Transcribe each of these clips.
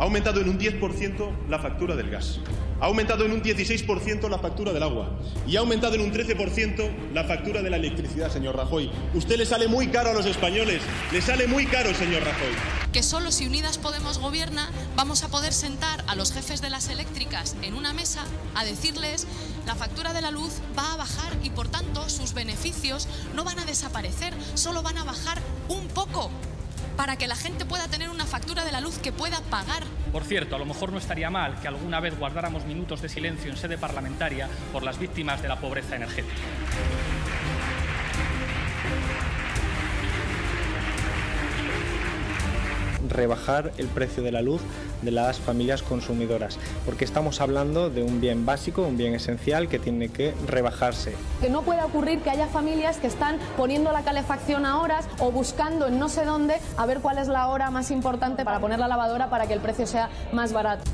Ha aumentado en un 10% la factura del gas. Ha aumentado en un 16% la factura del agua. Y ha aumentado en un 13% la factura de la electricidad, señor Rajoy. Usted le sale muy caro a los españoles. Le sale muy caro, señor Rajoy. Que solo si Unidas Podemos gobierna vamos a poder sentar a los jefes de las eléctricas en una mesa a decirles la factura de la luz va a bajar y por tanto sus beneficios no van a desaparecer, solo van a bajar un poco para que la gente pueda tener una factura de la luz que pueda pagar. Por cierto, a lo mejor no estaría mal que alguna vez guardáramos minutos de silencio en sede parlamentaria por las víctimas de la pobreza energética. rebajar el precio de la luz de las familias consumidoras, porque estamos hablando de un bien básico, un bien esencial que tiene que rebajarse. Que no pueda ocurrir que haya familias que están poniendo la calefacción a horas o buscando en no sé dónde a ver cuál es la hora más importante para poner la lavadora para que el precio sea más barato.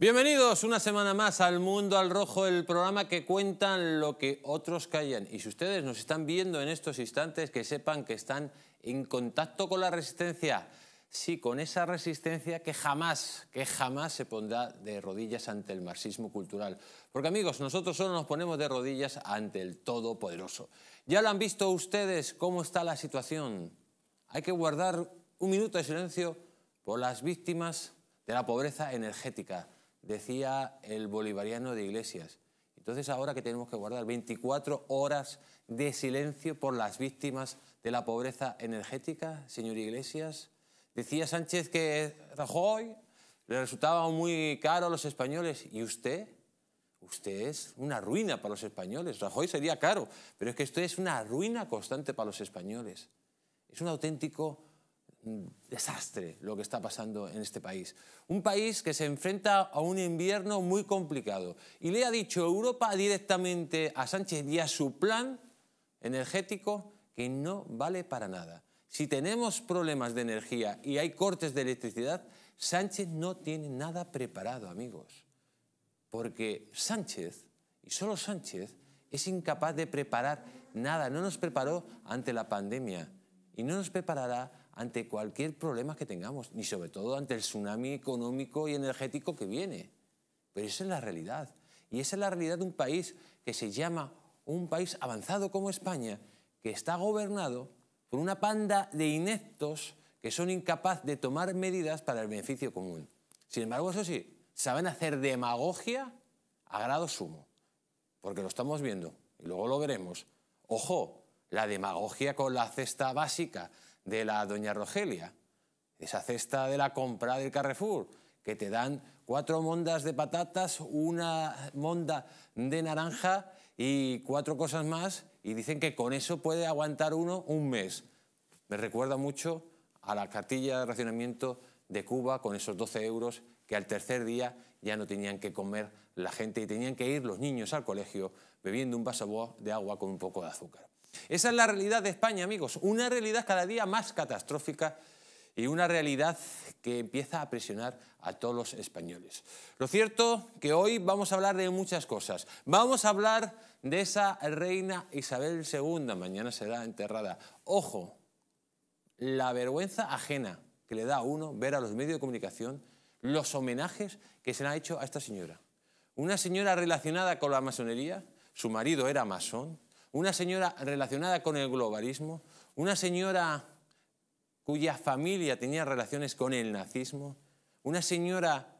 Bienvenidos una semana más al Mundo al Rojo, el programa que cuentan lo que otros callan. Y si ustedes nos están viendo en estos instantes, que sepan que están en contacto con la resistencia. Sí, con esa resistencia que jamás, que jamás se pondrá de rodillas ante el marxismo cultural. Porque amigos, nosotros solo nos ponemos de rodillas ante el Todopoderoso. Ya lo han visto ustedes cómo está la situación. Hay que guardar un minuto de silencio por las víctimas de la pobreza energética decía el bolivariano de Iglesias. Entonces ahora que tenemos que guardar 24 horas de silencio por las víctimas de la pobreza energética, señor Iglesias. Decía Sánchez que Rajoy le resultaba muy caro a los españoles. ¿Y usted? Usted es una ruina para los españoles. Rajoy sería caro, pero es que usted es una ruina constante para los españoles. Es un auténtico desastre lo que está pasando en este país. Un país que se enfrenta a un invierno muy complicado. Y le ha dicho Europa directamente a Sánchez y a su plan energético que no vale para nada. Si tenemos problemas de energía y hay cortes de electricidad, Sánchez no tiene nada preparado, amigos. Porque Sánchez, y solo Sánchez, es incapaz de preparar nada. No nos preparó ante la pandemia y no nos preparará ante cualquier problema que tengamos, ni sobre todo ante el tsunami económico y energético que viene. Pero esa es la realidad. Y esa es la realidad de un país que se llama un país avanzado como España, que está gobernado por una panda de ineptos que son incapaces de tomar medidas para el beneficio común. Sin embargo, eso sí, saben hacer demagogia a grado sumo, porque lo estamos viendo y luego lo veremos. Ojo, la demagogia con la cesta básica, de la doña Rogelia, esa cesta de la compra del Carrefour, que te dan cuatro mondas de patatas, una monda de naranja y cuatro cosas más, y dicen que con eso puede aguantar uno un mes. Me recuerda mucho a la cartilla de racionamiento de Cuba con esos 12 euros que al tercer día ya no tenían que comer la gente y tenían que ir los niños al colegio bebiendo un vaso de agua con un poco de azúcar. Esa es la realidad de España, amigos, una realidad cada día más catastrófica y una realidad que empieza a presionar a todos los españoles. Lo cierto que hoy vamos a hablar de muchas cosas. Vamos a hablar de esa reina Isabel II, mañana será enterrada. Ojo, la vergüenza ajena que le da a uno ver a los medios de comunicación los homenajes que se le han hecho a esta señora. Una señora relacionada con la masonería, su marido era masón, una señora relacionada con el globalismo, una señora cuya familia tenía relaciones con el nazismo, una señora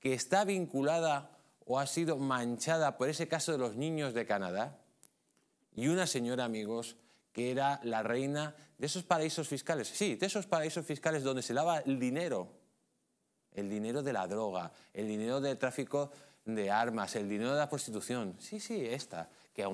que está vinculada o ha sido manchada por ese caso de los niños de Canadá, y una señora, amigos, que era la reina de esos paraísos fiscales. Sí, de esos paraísos fiscales donde se lava el dinero. El dinero de la droga, el dinero del tráfico de armas, el dinero de la prostitución. Sí, sí, esta que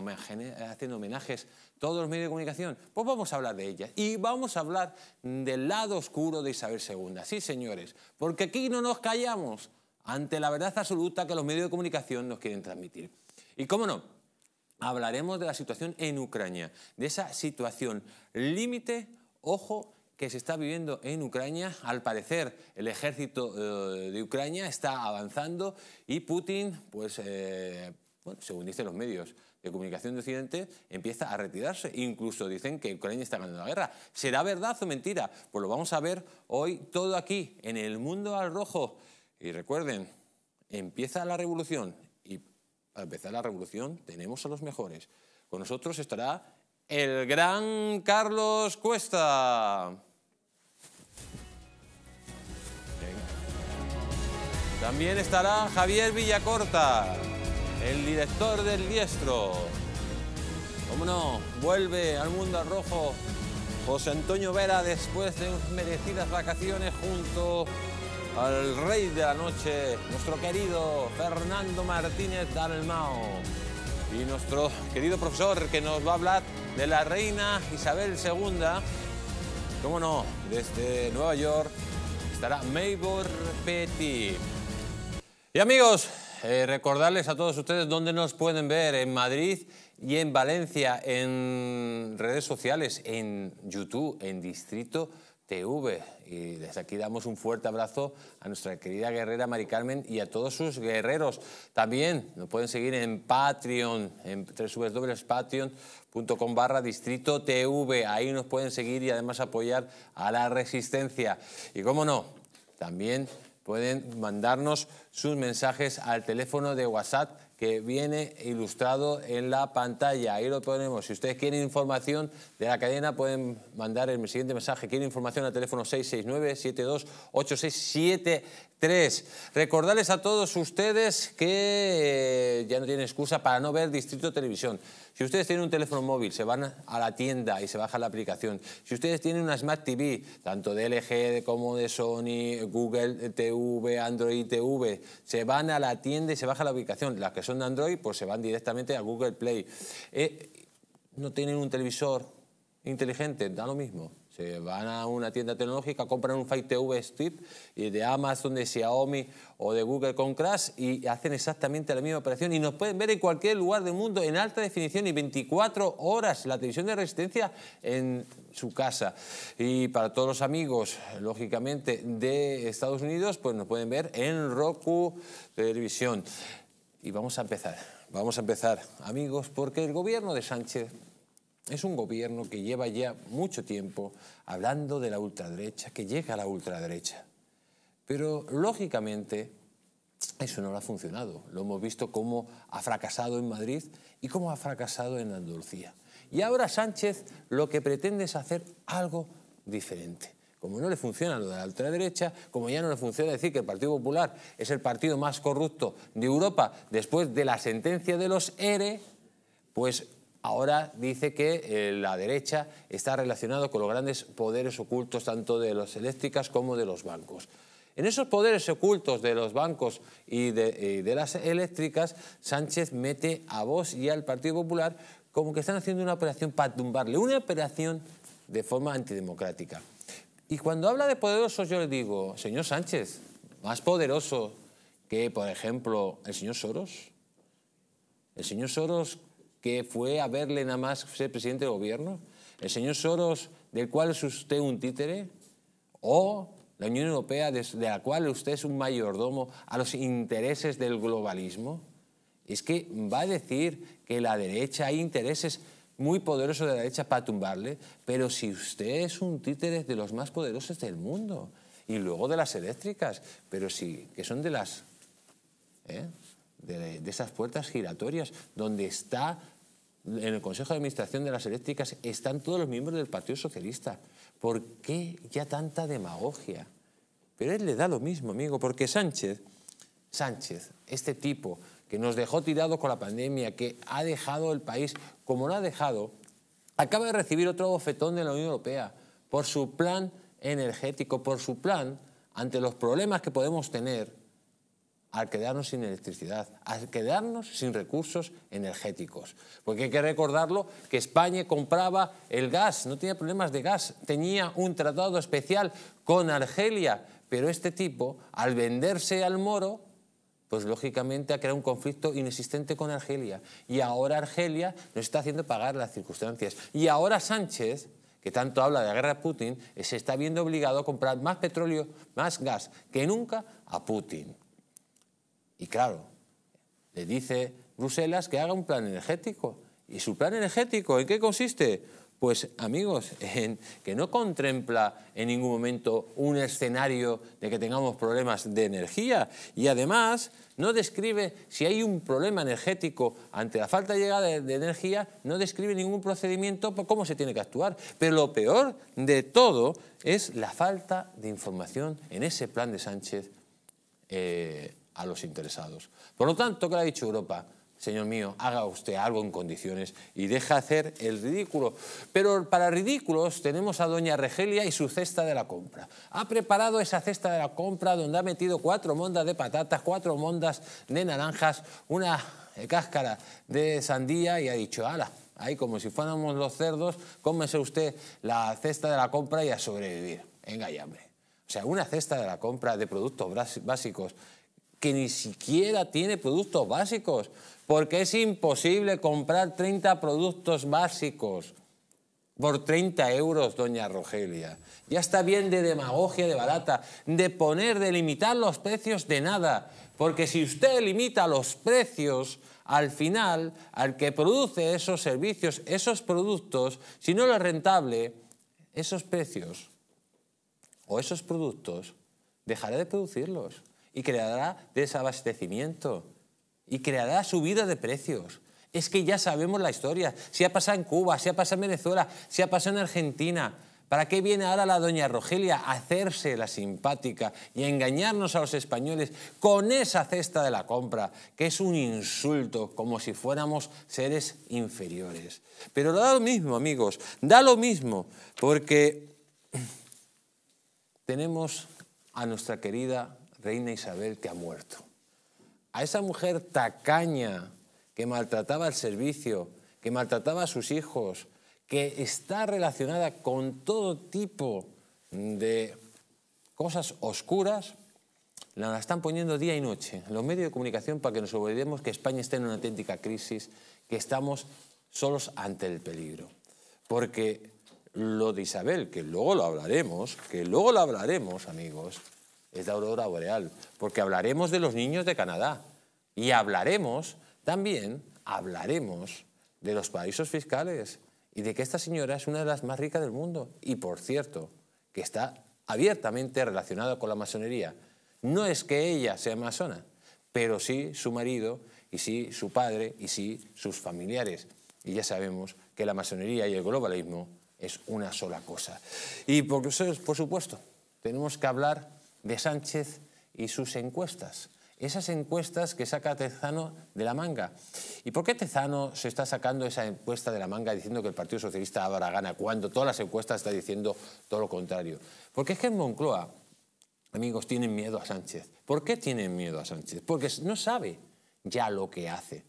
hacen homenajes todos los medios de comunicación. Pues vamos a hablar de ellas. Y vamos a hablar del lado oscuro de Isabel II. Sí, señores, porque aquí no nos callamos ante la verdad absoluta que los medios de comunicación nos quieren transmitir. Y cómo no, hablaremos de la situación en Ucrania, de esa situación límite, ojo, que se está viviendo en Ucrania. Al parecer, el ejército eh, de Ucrania está avanzando y Putin, pues, eh, según dicen los medios, de comunicación de Occidente empieza a retirarse. Incluso dicen que Ucrania está ganando la guerra. ¿Será verdad o mentira? Pues lo vamos a ver hoy todo aquí, en el mundo al rojo. Y recuerden, empieza la revolución. Y para empezar la revolución tenemos a los mejores. Con nosotros estará el gran Carlos Cuesta. También estará Javier Villacorta el director del diestro. ¿Cómo no? Vuelve al mundo rojo José Antonio Vera después de unas merecidas vacaciones junto al rey de la noche, nuestro querido Fernando Martínez Dalmao. Y nuestro querido profesor que nos va a hablar de la reina Isabel II. ¿Cómo no? Desde Nueva York estará Maybor Petit. Y amigos, eh, recordarles a todos ustedes dónde nos pueden ver, en Madrid y en Valencia, en redes sociales, en YouTube, en Distrito TV. Y desde aquí damos un fuerte abrazo a nuestra querida guerrera Mari Carmen y a todos sus guerreros. También nos pueden seguir en Patreon, en www.patreon.com barra Distrito TV. Ahí nos pueden seguir y además apoyar a la resistencia. Y cómo no, también Pueden mandarnos sus mensajes al teléfono de WhatsApp que viene ilustrado en la pantalla. Ahí lo ponemos. Si ustedes quieren información de la cadena, pueden mandar el siguiente mensaje. Quieren información al teléfono 669-728673. Recordarles a todos ustedes que ya no tienen excusa para no ver Distrito Televisión. Si ustedes tienen un teléfono móvil, se van a la tienda y se baja la aplicación. Si ustedes tienen una Smart TV, tanto de LG como de Sony, Google eh, TV, Android TV, se van a la tienda y se baja la aplicación. Las que son de Android, pues se van directamente a Google Play. Eh, no tienen un televisor inteligente, da lo mismo. Se van a una tienda tecnológica, compran un Fire TV Stick de Amazon, de Xiaomi o de Google con Crash y hacen exactamente la misma operación y nos pueden ver en cualquier lugar del mundo en alta definición y 24 horas la televisión de resistencia en su casa. Y para todos los amigos, lógicamente, de Estados Unidos, pues nos pueden ver en Roku Televisión. Y vamos a empezar, vamos a empezar, amigos, porque el gobierno de Sánchez es un gobierno que lleva ya mucho tiempo hablando de la ultraderecha, que llega a la ultraderecha. Pero, lógicamente, eso no lo ha funcionado. Lo hemos visto cómo ha fracasado en Madrid y cómo ha fracasado en Andalucía. Y ahora Sánchez lo que pretende es hacer algo diferente. Como no le funciona lo de la ultraderecha, como ya no le funciona decir que el Partido Popular es el partido más corrupto de Europa después de la sentencia de los ERE, e, pues ahora dice que eh, la derecha está relacionada con los grandes poderes ocultos tanto de las eléctricas como de los bancos. En esos poderes ocultos de los bancos y de, las eléctricas, Sánchez mete a vos y al Partido Popular como que están haciendo una operación para tumbarle, una operación de forma antidemocrática. Y cuando habla de poderosos, yo le digo, señor Sánchez, más poderoso que, por ejemplo, el señor Soros. El señor Soros que fue a verle nada más ser presidente de gobierno? ¿El señor Soros, del cual es usted un títere? ¿O la Unión Europea, de la cual usted es un mayordomo a los intereses del globalismo? Es que va a decir que la derecha hay intereses muy poderosos de la derecha para tumbarle, pero si usted es un títere de los más poderosos del mundo y luego de las eléctricas, pero sí, que son de las... ¿eh? de, esas puertas giratorias donde está en el Consejo de Administración de las Eléctricas están todos los miembros del Partido Socialista. ¿Por qué ya tanta demagogia? Pero él le da lo mismo, amigo, porque Sánchez, Sánchez, este tipo que nos dejó tirados con la pandemia, que ha dejado el país como lo ha dejado, acaba de recibir otro bofetón de la Unión Europea por su plan energético, por su plan ante los problemas que podemos tener al quedarnos sin electricidad, al quedarnos sin recursos energéticos. Porque hay que recordarlo que España compraba el gas, no tenía problemas de gas, tenía un tratado especial con Argelia, pero este tipo, al venderse al moro, pues lógicamente ha creado un conflicto inexistente con Argelia. Y ahora Argelia nos está haciendo pagar las circunstancias. Y ahora Sánchez que tanto habla de la guerra de Putin, se está viendo obligado a comprar más petróleo, más gas que nunca a Putin. Y claro, le dice Bruselas que haga un plan energético. ¿Y su plan energético en qué consiste? Pues amigos, en, que no contempla en ningún momento un escenario de que tengamos problemas de energía y además no describe, si hay un problema energético ante la falta de llegada de, energía, no describe ningún procedimiento por cómo se tiene que actuar. Pero lo peor de todo es la falta de información en ese plan de Sánchez eh, a los interesados. Por lo tanto, ¿qué le ha dicho Europa? Señor mío, haga usted algo en condiciones y deja hacer el ridículo. Pero para ridículos tenemos a doña Regelia y su cesta de la compra. Ha preparado esa cesta de la compra donde ha metido cuatro mondas de patatas, cuatro mondas de naranjas, una cáscara de sandía y ha dicho, ala, ahí como si fuéramos los cerdos, cómese usted la cesta de la compra y a sobrevivir. Venga ya, O sea, una cesta de la compra de productos básicos que ni siquiera tiene productos básicos, porque es imposible comprar 30 productos básicos por 30 euros, doña Rogelia. Ya está bien de demagogia, de barata, de poner, de limitar los precios de nada, porque si usted limita los precios, al final, al que produce esos servicios, esos productos, si no lo es rentable, esos precios o esos productos, dejará de producirlos y creará desabastecimiento y creará subida de precios. Es que ya sabemos la historia. Si ha pasado en Cuba, se ha pasado en Venezuela, se ha pasado en Argentina. ¿Para qué viene ahora la doña Rogelia a hacerse la simpática y a engañarnos a los españoles con esa cesta de la compra, que es un insulto, como si fuéramos seres inferiores? Pero da lo mismo, amigos, da lo mismo, porque tenemos a nuestra querida reina Isabel que ha muerto. A esa mujer tacaña que maltrataba el servicio, que maltrataba a sus hijos, que está relacionada con todo tipo de cosas oscuras, la están poniendo día y noche en los medios de comunicación para que nos olvidemos que España está en una auténtica crisis, que estamos solos ante el peligro. Porque lo de Isabel, que luego lo hablaremos, que luego lo hablaremos, amigos, es la aurora boreal, porque hablaremos de los niños de Canadá y hablaremos también, hablaremos de los paraísos fiscales y de que esta señora es una de las más ricas del mundo y, por cierto, que está abiertamente relacionada con la masonería. No es que ella sea masona, pero sí su marido y sí su padre y sí sus familiares. Y ya sabemos que la masonería y el globalismo es una sola cosa. Y por, por supuesto, tenemos que hablar de Sánchez y sus encuestas. Esas encuestas que saca Tezano de la manga. ¿Y por qué Tezano se está sacando esa encuesta de la manga diciendo que el Partido Socialista ahora gana cuando todas las encuestas están diciendo todo lo contrario? Porque es que en Moncloa, amigos, tienen miedo a Sánchez. ¿Por qué tienen miedo a Sánchez? Porque no sabe ya lo que hace.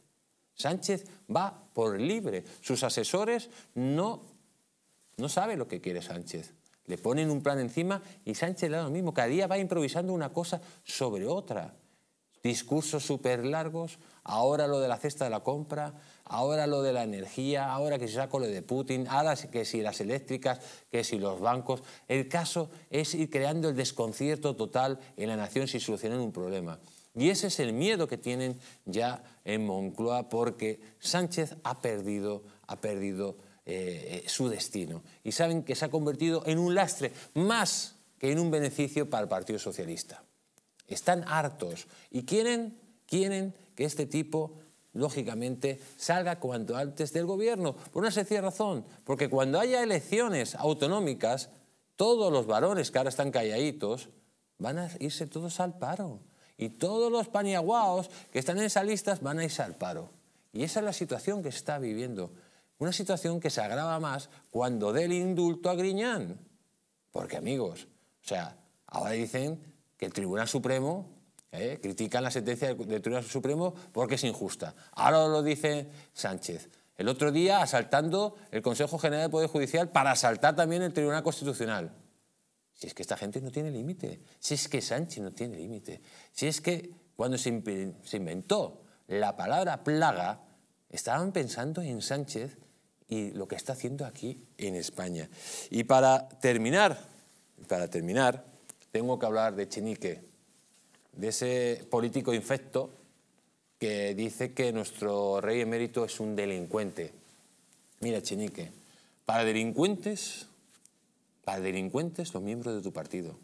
Sánchez va por libre. Sus asesores no, no saben lo que quiere Sánchez. Le ponen un plan encima y Sánchez le da lo mismo. Cada día va improvisando una cosa sobre otra. Discursos súper largos, ahora lo de la cesta de la compra, ahora lo de la energía, ahora que se sacó lo de Putin, ahora que si las eléctricas, que si los bancos. El caso es ir creando el desconcierto total en la nación si solucionan un problema. Y ese es el miedo que tienen ya en Moncloa porque Sánchez ha perdido, ha perdido eh, eh, su destino. Y saben que se ha convertido en un lastre más que en un beneficio para el Partido Socialista. Están hartos y quieren, quieren que este tipo lógicamente, salga cuanto antes del gobierno, por una sencilla razón, porque cuando haya elecciones autonómicas, todos los varones que ahora están calladitos van a irse todos al paro. Y todos los paniaguaos que están en esas listas van a irse al paro. Y esa es la situación que está viviendo una situación que se agrava más cuando del indulto a Griñán. Porque, amigos, o sea, ahora dicen que el Tribunal Supremo, eh, critican la sentencia del Tribunal Supremo porque es injusta. Ahora lo dice Sánchez. El otro día asaltando el Consejo General de Poder Judicial para asaltar también el Tribunal Constitucional. Si es que esta gente no tiene límite, si es que Sánchez no tiene límite, si es que cuando se inventó la palabra plaga, estaban pensando en Sánchez y lo que está haciendo aquí en España. Y para terminar, para terminar, tengo que hablar de Chenique, de ese político infecto que dice que nuestro rey emérito es un delincuente. Mira, Chenique, para delincuentes, para delincuentes los miembros de tu partido.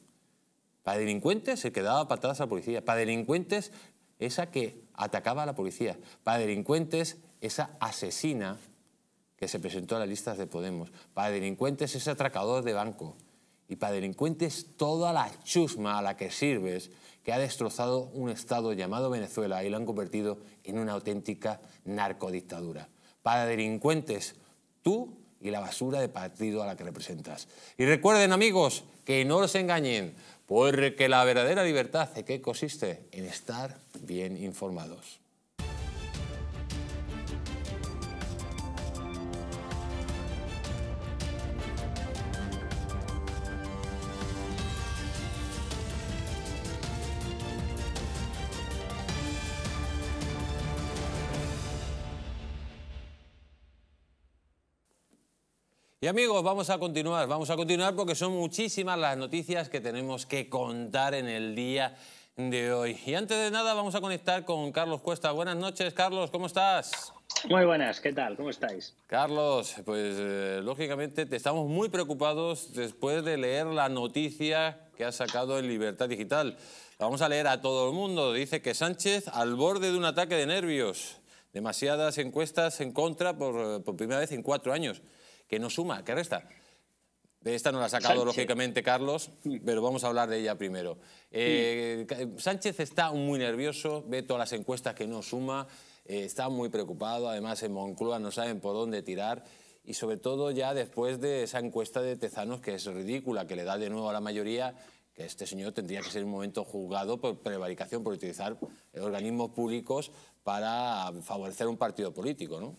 Para delincuentes el que daba patadas a la policía. Para delincuentes esa que atacaba a la policía. Para delincuentes esa asesina que se presentó a las listas de Podemos. Para delincuentes es atracador de banco. Y para delincuentes toda la chusma a la que sirves, que ha destrozado un Estado llamado Venezuela y lo han convertido en una auténtica narcodictadura. Para delincuentes, tú y la basura de partido a la que representas. Y recuerden, amigos, que no los engañen, porque la verdadera libertad, ¿de qué consiste? En estar bien informados. Y amigos, vamos a continuar, vamos a continuar porque son muchísimas las noticias que tenemos que contar en el día de hoy. Y antes de nada vamos a conectar con Carlos Cuesta. Buenas noches, Carlos, ¿cómo estás? Muy buenas, ¿qué tal? ¿Cómo estáis? Carlos, pues eh, lógicamente te estamos muy preocupados después de leer la noticia que ha sacado en Libertad Digital. vamos a leer a todo el mundo. Dice que Sánchez al borde de un ataque de nervios. Demasiadas encuestas en contra por, eh, por primera vez en cuatro años que no suma, que resta. De esta no la ha sacado, lógicamente, Carlos, mm. pero vamos a hablar de ella primero. Mm. Eh, Sánchez está muy nervioso, ve todas las encuestas que no suma, eh, está muy preocupado, además en Moncloa no saben por dónde tirar y sobre todo ya después de esa encuesta de Tezanos que es ridícula, que le da de nuevo a la mayoría, que este señor tendría que ser un momento juzgado por prevaricación, por utilizar organismos públicos para favorecer un partido político, ¿no?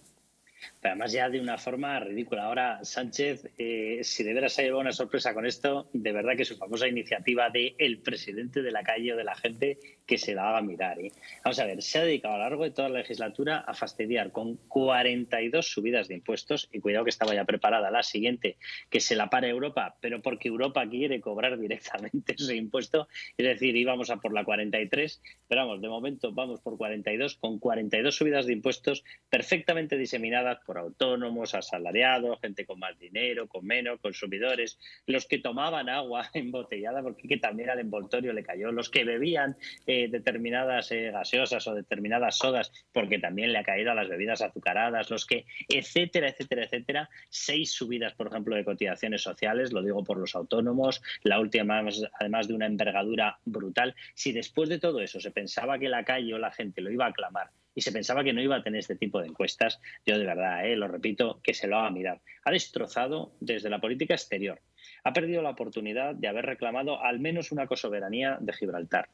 Pero además ya de una forma ridícula. Ahora Sánchez, eh, si de veras ha llevado una sorpresa con esto, de verdad que su famosa iniciativa de el presidente de la calle o de la gente que se la haga mirar. ¿eh? Vamos a ver, se ha dedicado a lo largo de toda la legislatura a fastidiar con 42 subidas de impuestos, y cuidado que estaba ya preparada la siguiente, que se la para Europa, pero porque Europa quiere cobrar directamente ese impuesto, es decir, íbamos a por la 43, pero vamos, de momento vamos por 42, con 42 subidas de impuestos perfectamente diseminadas por autónomos, asalariados, gente con más dinero, con menos, consumidores, los que tomaban agua embotellada, porque también al envoltorio le cayó, los que bebían... Eh, determinadas eh, gaseosas o determinadas sodas, porque también le ha caído a las bebidas azucaradas, los que, etcétera, etcétera, etcétera. Seis subidas, por ejemplo, de cotizaciones sociales, lo digo por los autónomos, la última además de una envergadura brutal. Si después de todo eso se pensaba que la calle o la gente lo iba a aclamar, y se pensaba que no iba a tener este tipo de encuestas, yo de verdad, eh, lo repito, que se lo haga mirar. Ha destrozado desde la política exterior, ha perdido la oportunidad de haber reclamado al menos una cosoberanía de Gibraltar.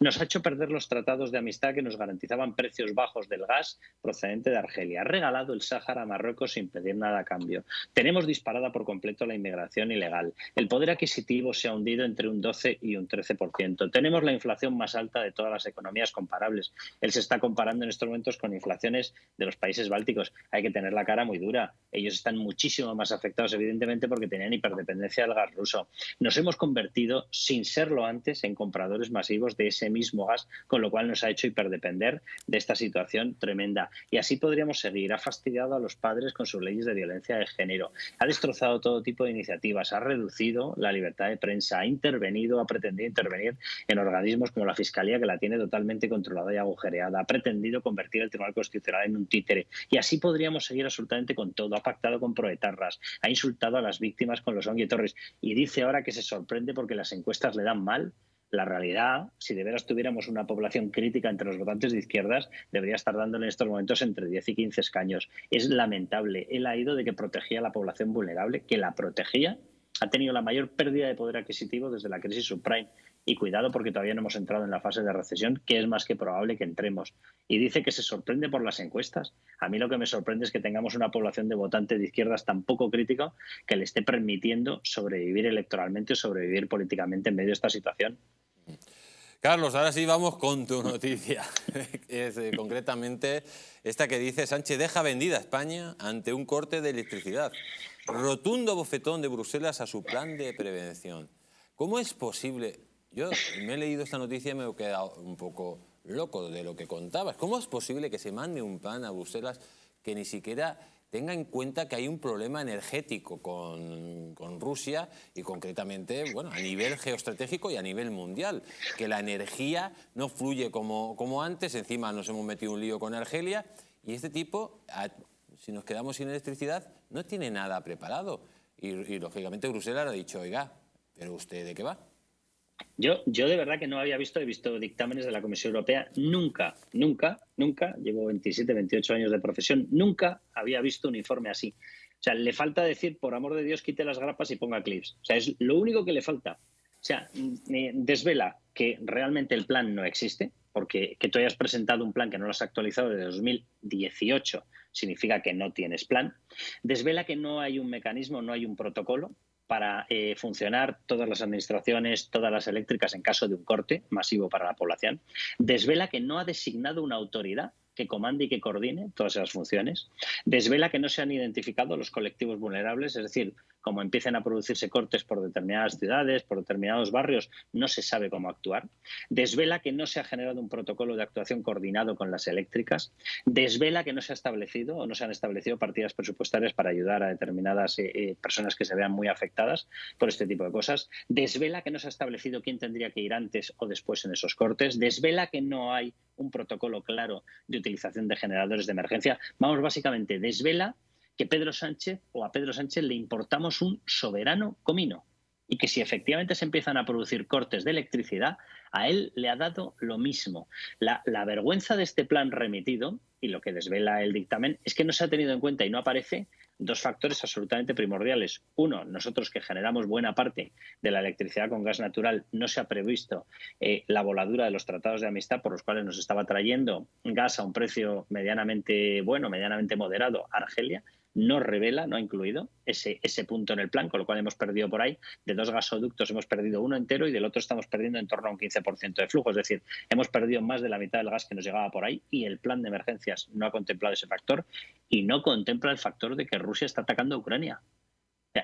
Nos ha hecho perder los tratados de amistad que nos garantizaban precios bajos del gas procedente de Argelia. Ha regalado el Sáhara a Marruecos sin pedir nada a cambio. Tenemos disparada por completo la inmigración ilegal. El poder adquisitivo se ha hundido entre un 12 y un 13%. Tenemos la inflación más alta de todas las economías comparables. Él se está comparando en estos momentos con inflaciones de los países bálticos. Hay que tener la cara muy dura. Ellos están muchísimo más afectados, evidentemente, porque tenían hiperdependencia del gas ruso. Nos hemos convertido, sin serlo antes, en compradores masivos de ese mismo gas, con lo cual nos ha hecho hiperdepender de esta situación tremenda. Y así podríamos seguir. Ha fastidiado a los padres con sus leyes de violencia de género. Ha destrozado todo tipo de iniciativas. Ha reducido la libertad de prensa. Ha intervenido, ha pretendido intervenir en organismos como la Fiscalía, que la tiene totalmente controlada y agujereada. Ha pretendido convertir el Tribunal Constitucional en un títere. Y así podríamos seguir absolutamente con todo. Ha pactado con proetarras. Ha insultado a las víctimas con los y y dice ahora que se sorprende porque las encuestas le dan mal, la realidad, si de veras tuviéramos una población crítica entre los votantes de izquierdas, debería estar dándole en estos momentos entre 10 y 15 escaños. Es lamentable. Él ha ido de que protegía a la población vulnerable, que la protegía. Ha tenido la mayor pérdida de poder adquisitivo desde la crisis subprime y cuidado porque todavía no hemos entrado en la fase de recesión, que es más que probable que entremos. Y dice que se sorprende por las encuestas. A mí lo que me sorprende es que tengamos una población de votantes de izquierdas tan poco crítica que le esté permitiendo sobrevivir electoralmente o sobrevivir políticamente en medio de esta situación. Carlos, ahora sí vamos con tu noticia. es, eh, concretamente esta que dice Sánchez deja vendida España ante un corte de electricidad. Rotundo bofetón de Bruselas a su plan de prevención. ¿Cómo es posible yo me he leído esta noticia y me he quedado un poco loco de lo que contabas. ¿Cómo es posible que se mande un plan a Bruselas que ni siquiera tenga en cuenta que hay un problema energético con, Rusia y concretamente bueno, a nivel geoestratégico y a nivel mundial, que la energía no fluye como, antes, encima nos hemos metido un lío con Argelia y este tipo, si nos quedamos sin electricidad, no tiene nada preparado. Y, y lógicamente Bruselas ha dicho, oiga, pero usted de qué va? Yo, yo de verdad que no había visto, he visto dictámenes de la Comisión Europea, nunca, nunca, nunca, llevo 27, 28 años de profesión, nunca había visto un informe así. O sea, le falta decir, por amor de Dios, quite las grapas y ponga clips. O sea, es lo único que le falta. O sea, desvela que realmente el plan no existe, porque que tú hayas presentado un plan que no lo has actualizado desde 2018 significa que no tienes plan. Desvela que no hay un mecanismo, no hay un protocolo, para eh, funcionar todas las administraciones, todas las eléctricas en caso de un corte masivo para la población, desvela que no ha designado una autoridad que comande y que coordine todas esas funciones. Desvela que no se han identificado los colectivos vulnerables, es decir, como empiezan a producirse cortes por determinadas ciudades, por determinados barrios, no se sabe cómo actuar. Desvela que no se ha generado un protocolo de actuación coordinado con las eléctricas. Desvela que no se ha establecido o no se han establecido partidas presupuestarias para ayudar a determinadas eh, eh, personas que se vean muy afectadas por este tipo de cosas. Desvela que no se ha establecido quién tendría que ir antes o después en esos cortes. Desvela que no hay un protocolo claro de utilización de generadores de emergencia. Vamos, básicamente, desvela que Pedro Sánchez o a Pedro Sánchez le importamos un soberano comino y que si efectivamente se empiezan a producir cortes de electricidad, a él le ha dado lo mismo. La, la, vergüenza de este plan remitido y lo que desvela el dictamen es que no se ha tenido en cuenta y no aparece dos factores absolutamente primordiales. Uno, nosotros que generamos buena parte de la electricidad con gas natural, no se ha previsto eh, la voladura de los tratados de amistad por los cuales nos estaba trayendo gas a un precio medianamente bueno, medianamente moderado, Argelia no revela, no ha incluido ese, ese punto en el plan, con lo cual hemos perdido por ahí, de dos gasoductos hemos perdido uno entero y del otro estamos perdiendo en torno a un 15% de flujo, es decir, hemos perdido más de la mitad del gas que nos llegaba por ahí y el plan de emergencias no ha contemplado ese factor y no contempla el factor de que Rusia está atacando a Ucrania.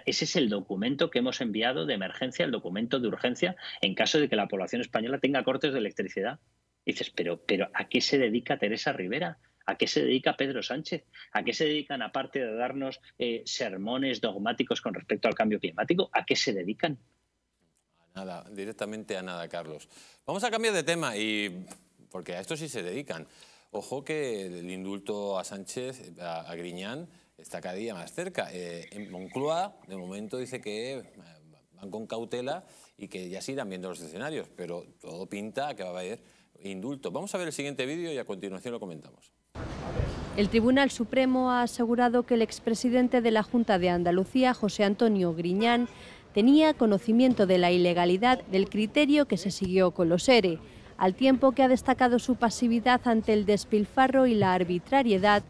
ese es el documento que hemos enviado de emergencia, el documento de urgencia, en caso de que la población española tenga cortes de electricidad. dices, pero, pero ¿a qué se dedica Teresa Rivera? ¿A qué se dedica Pedro Sánchez? ¿A qué se dedican, aparte de darnos eh, sermones dogmáticos con respecto al cambio climático? ¿A qué se dedican? A nada, directamente a nada, Carlos. Vamos a cambiar de tema y porque a esto sí se dedican. Ojo que el indulto a Sánchez, a, Griñán, está cada día más cerca. Eh, en Moncloa, de momento, dice que eh, van con cautela y que ya se irán viendo los escenarios, pero todo pinta que va a haber indulto. Vamos a ver el siguiente vídeo y a continuación lo comentamos. El Tribunal Supremo ha asegurado que el expresidente de la Junta de Andalucía, José Antonio Griñán, tenía conocimiento de la ilegalidad del criterio que se siguió con los ERE, al tiempo que ha destacado su pasividad ante el despilfarro y la arbitrariedad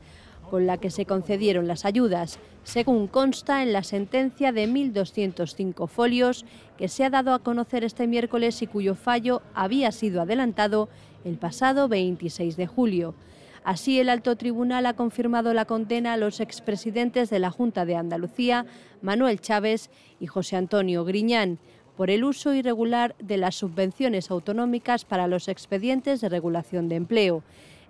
con la que se concedieron las ayudas, según consta en la sentencia de 1.205 folios que se ha dado a conocer este miércoles y cuyo fallo había sido adelantado el pasado 26 de julio. Así, el alto tribunal ha confirmado la condena a los expresidentes de la Junta de Andalucía, Manuel Chávez y José Antonio Griñán por el uso irregular de las subvenciones autonómicas para los expedientes de regulación de empleo.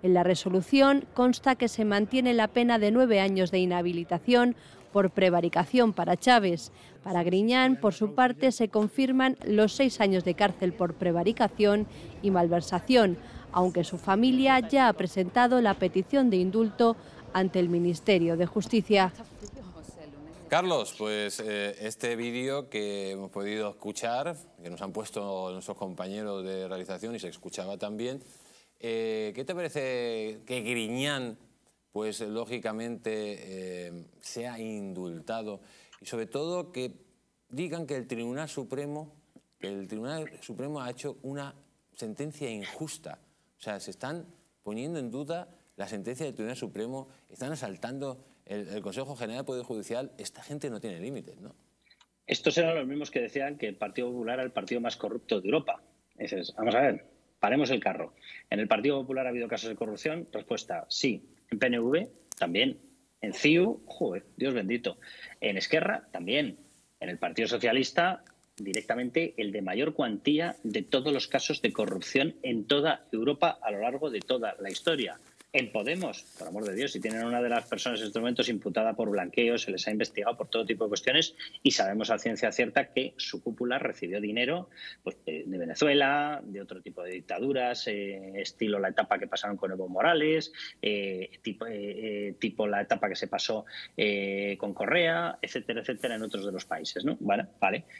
En la resolución consta que se mantiene la pena de nueve años de inhabilitación por prevaricación para Chávez. Para Griñán, por su parte, se confirman los seis años de cárcel por prevaricación y malversación, aunque su familia ya ha presentado la petición de indulto ante el Ministerio de Justicia. Carlos, pues eh, este vídeo que hemos podido escuchar, que nos han puesto nuestros compañeros de realización y se escuchaba también, eh, ¿qué te parece que Griñán, pues lógicamente, eh, sea indultado? Y sobre todo que digan que el Tribunal Supremo, que el Tribunal Supremo ha hecho una sentencia injusta o sea, se están poniendo en duda la sentencia del Tribunal Supremo, están asaltando el, Consejo General de Poder Judicial. Esta gente no tiene límites, ¿no? Estos eran los mismos que decían que el Partido Popular era el partido más corrupto de Europa. Dices, vamos a ver, paremos el carro. ¿En el Partido Popular ha habido casos de corrupción? Respuesta, sí. ¿En PNV? También. ¿En CIU? Joder, Dios bendito. ¿En Esquerra? También. En el Partido Socialista directamente el de mayor cuantía de todos los casos de corrupción en toda Europa a lo largo de toda la historia. En Podemos, por amor de Dios, si tienen una de las personas en estos momentos imputada por blanqueo, se les ha investigado por todo tipo de cuestiones y sabemos a ciencia cierta que su cúpula recibió dinero pues, de, Venezuela, de otro tipo de dictaduras, eh, estilo la etapa que pasaron con Evo Morales, eh, tipo, eh, tipo, la etapa que se pasó con Correa, etcétera, etcétera, en otros de los países. ¿no? vale.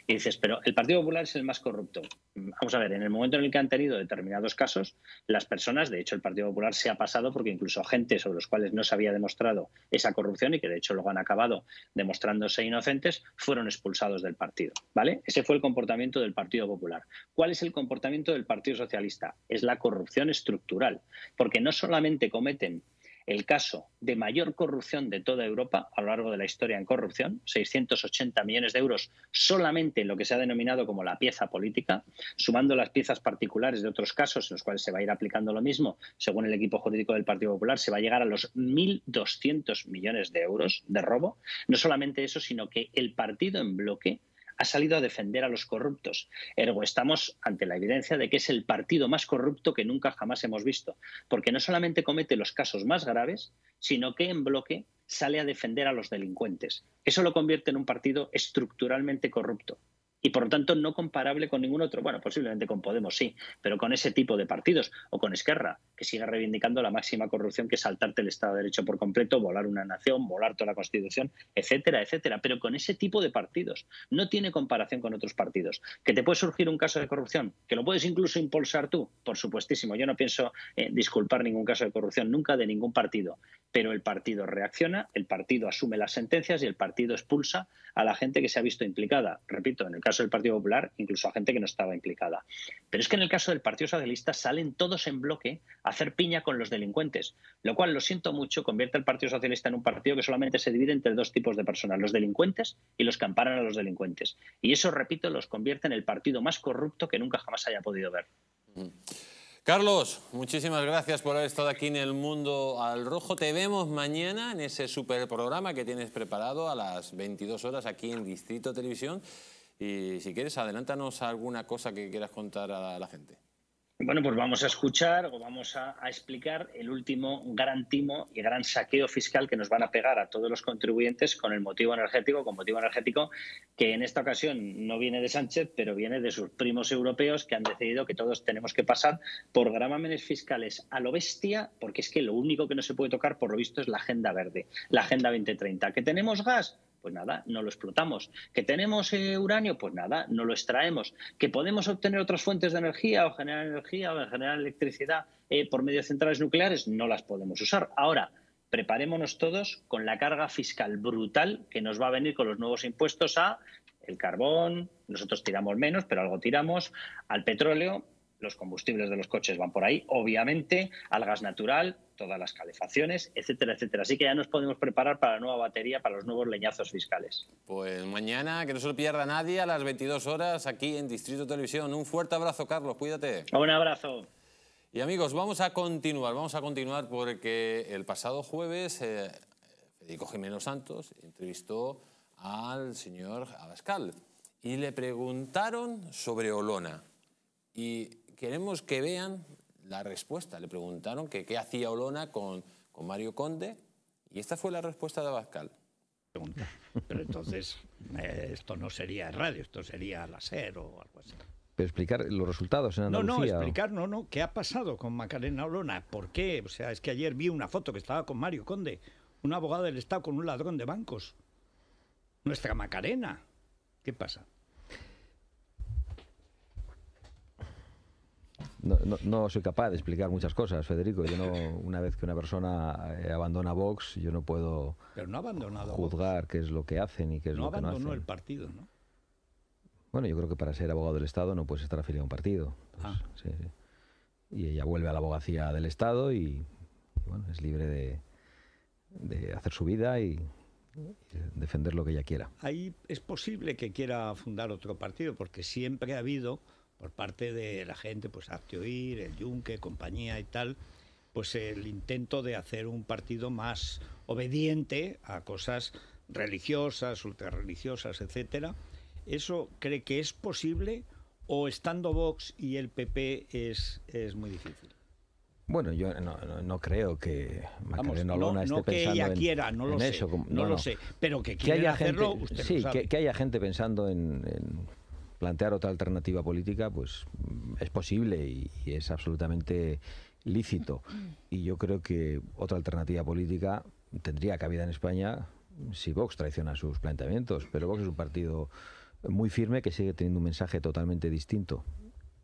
Y dices, pero el Partido Popular es el más corrupto. Vamos a ver, en el momento en el que han tenido determinados casos, las personas, de hecho el Partido Popular se ha pasado por porque incluso gente sobre los cuales no se había demostrado esa corrupción y que de hecho luego han acabado demostrándose inocentes, fueron expulsados del partido. ¿vale? Ese fue el comportamiento del Partido Popular. ¿Cuál es el comportamiento del Partido Socialista? Es la corrupción estructural, porque no solamente cometen el caso de mayor corrupción de toda Europa a lo largo de la historia en corrupción, 680 millones de euros solamente en lo que se ha denominado como la pieza política, sumando las piezas particulares de otros casos en los cuales se va a ir aplicando lo mismo, según el equipo jurídico del Partido Popular, se va a llegar a los 1.200 millones de euros de robo. No solamente eso, sino que el partido en bloque ha salido a defender a los corruptos. Ergo, estamos ante la evidencia de que es el partido más corrupto que nunca jamás hemos visto, porque no solamente comete los casos más graves, sino que en bloque sale a defender a los delincuentes. Eso lo convierte en un partido estructuralmente corrupto y por lo tanto no comparable con ningún otro, bueno, posiblemente con Podemos sí, pero con ese tipo de partidos o con Esquerra, que sigue reivindicando la máxima corrupción que es saltarte el Estado de Derecho por completo, volar una nación, volar toda la Constitución, etcétera, etcétera, pero con ese tipo de partidos no tiene comparación con otros partidos. Que te puede surgir un caso de corrupción, que lo puedes incluso impulsar tú, por supuestísimo, yo no pienso eh, disculpar ningún caso de corrupción nunca de ningún partido, pero el partido reacciona, el partido asume las sentencias y el partido expulsa a la gente que se ha visto implicada, repito, en el caso caso del Partido Popular, incluso a gente que no estaba implicada. Pero es que en el caso del Partido Socialista salen todos en bloque a hacer piña con los delincuentes, lo cual, lo siento mucho, convierte al Partido Socialista en un partido que solamente se divide entre dos tipos de personas, los delincuentes y los que amparan a los delincuentes. Y eso, repito, los convierte en el partido más corrupto que nunca jamás haya podido ver. Carlos, muchísimas gracias por haber estado aquí en el Mundo al Rojo. Te vemos mañana en ese super programa que tienes preparado a las 22 horas aquí en Distrito Televisión. Y si quieres, adelántanos alguna cosa que quieras contar a la gente. Bueno, pues vamos a escuchar o vamos a, explicar el último gran timo y gran saqueo fiscal que nos van a pegar a todos los contribuyentes con el motivo energético, con motivo energético que en esta ocasión no viene de Sánchez, pero viene de sus primos europeos que han decidido que todos tenemos que pasar por gramámenes fiscales a lo bestia, porque es que lo único que no se puede tocar, por lo visto, es la Agenda Verde, la Agenda 2030. ¿Que tenemos gas? Pues nada, no lo explotamos. ¿Que tenemos eh, uranio? Pues nada, no lo extraemos. ¿Que podemos obtener otras fuentes de energía o generar energía o generar electricidad eh, por medio de centrales nucleares? No las podemos usar. Ahora, preparémonos todos con la carga fiscal brutal que nos va a venir con los nuevos impuestos a el carbón, nosotros tiramos menos, pero algo tiramos, al petróleo, los combustibles de los coches van por ahí, obviamente, al gas natural, todas las calefacciones, etcétera, etcétera. Así que ya nos podemos preparar para la nueva batería, para los nuevos leñazos fiscales. Pues mañana, que no se lo pierda nadie, a las 22 horas aquí en Distrito Televisión. Un fuerte abrazo, Carlos, cuídate. Un abrazo. Y amigos, vamos a continuar, vamos a continuar porque el pasado jueves eh, Federico Jimeno Santos entrevistó al señor Abascal y le preguntaron sobre Olona. Y queremos que vean la respuesta. Le preguntaron que qué hacía Olona con, con Mario Conde y esta fue la respuesta de Abascal. Pregunta. Pero entonces eh, esto no sería radio, esto sería la SER o algo así. Pero explicar los resultados en Andalucía. No, no, explicar, no, no. ¿Qué ha pasado con Macarena Olona? ¿Por qué? O sea, es que ayer vi una foto que estaba con Mario Conde, un abogado del Estado con un ladrón de bancos. Nuestra Macarena. ¿Qué pasa? No, soy capaz de explicar muchas cosas, Federico. Yo no, una vez que una persona eh, abandona Vox, yo no puedo Pero no abandonado juzgar qué es lo que hacen y qué es lo que no hacen. No abandonó el partido, ¿no? Bueno, yo creo que para ser abogado del Estado no puedes estar afiliado a un partido. Pues, ah. Y ella vuelve a la abogacía del Estado y, bueno, es libre de, de hacer su vida y defender lo que ella quiera. Ahí es posible que quiera fundar otro partido, porque siempre ha habido por parte de la gente, pues Actioir, el Yunque, compañía y tal, pues el intento de hacer un partido más obediente a cosas religiosas, ultrarreligiosas, etcétera. ¿Eso cree que es posible o estando Vox y el PP es, es muy difícil? Bueno, yo no, creo que Macarena no, que ella quiera, no lo sé, no, lo sé, pero que, quiera hacerlo, gente, usted sí, lo sabe. Que, que, haya gente pensando en plantear otra alternativa política, pues mm, es posible y, y es absolutamente lícito. Mm. Y yo creo que otra alternativa política tendría cabida en España si Vox traiciona sus planteamientos. Pero Vox es un partido muy firme que sigue teniendo un mensaje totalmente distinto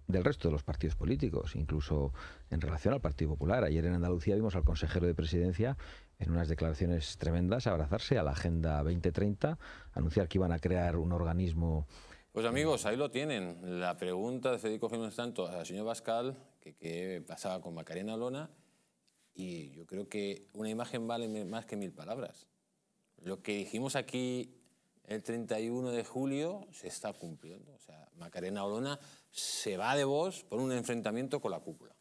del resto de los partidos políticos, incluso en relación al Partido Popular. Ayer en Andalucía vimos al consejero de presidencia en unas declaraciones tremendas abrazarse a la Agenda 2030, anunciar que iban a crear un organismo pues amigos, ahí lo tienen. La pregunta de Federico Jiménez tanto al señor Pascal, que, pasaba con Macarena Lona, y yo creo que una imagen vale más que mil palabras. Lo que dijimos aquí el 31 de julio se está cumpliendo. O sea, Macarena Olona se va de voz por un enfrentamiento con la cúpula.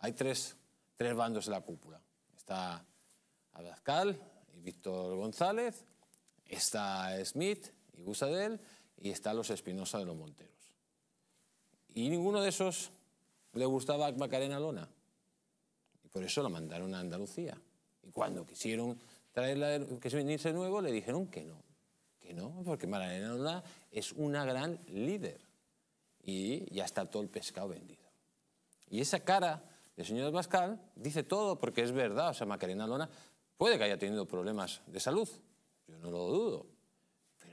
Hay tres, bandos en la cúpula. Está Abascal y Víctor González, está Smith y Gusadel, y está los Espinosa de los Monteros. Y ninguno de esos le gustaba a Macarena Lona. Y por eso la mandaron a Andalucía. Y cuando quisieron traerla, que se venirse de nuevo, le dijeron que no. Que no, porque Macarena Lona es una gran líder. Y ya está todo el pescado vendido. Y esa cara del señor Pascal dice todo, porque es verdad. O sea, Macarena Lona puede que haya tenido problemas de salud. Yo no lo dudo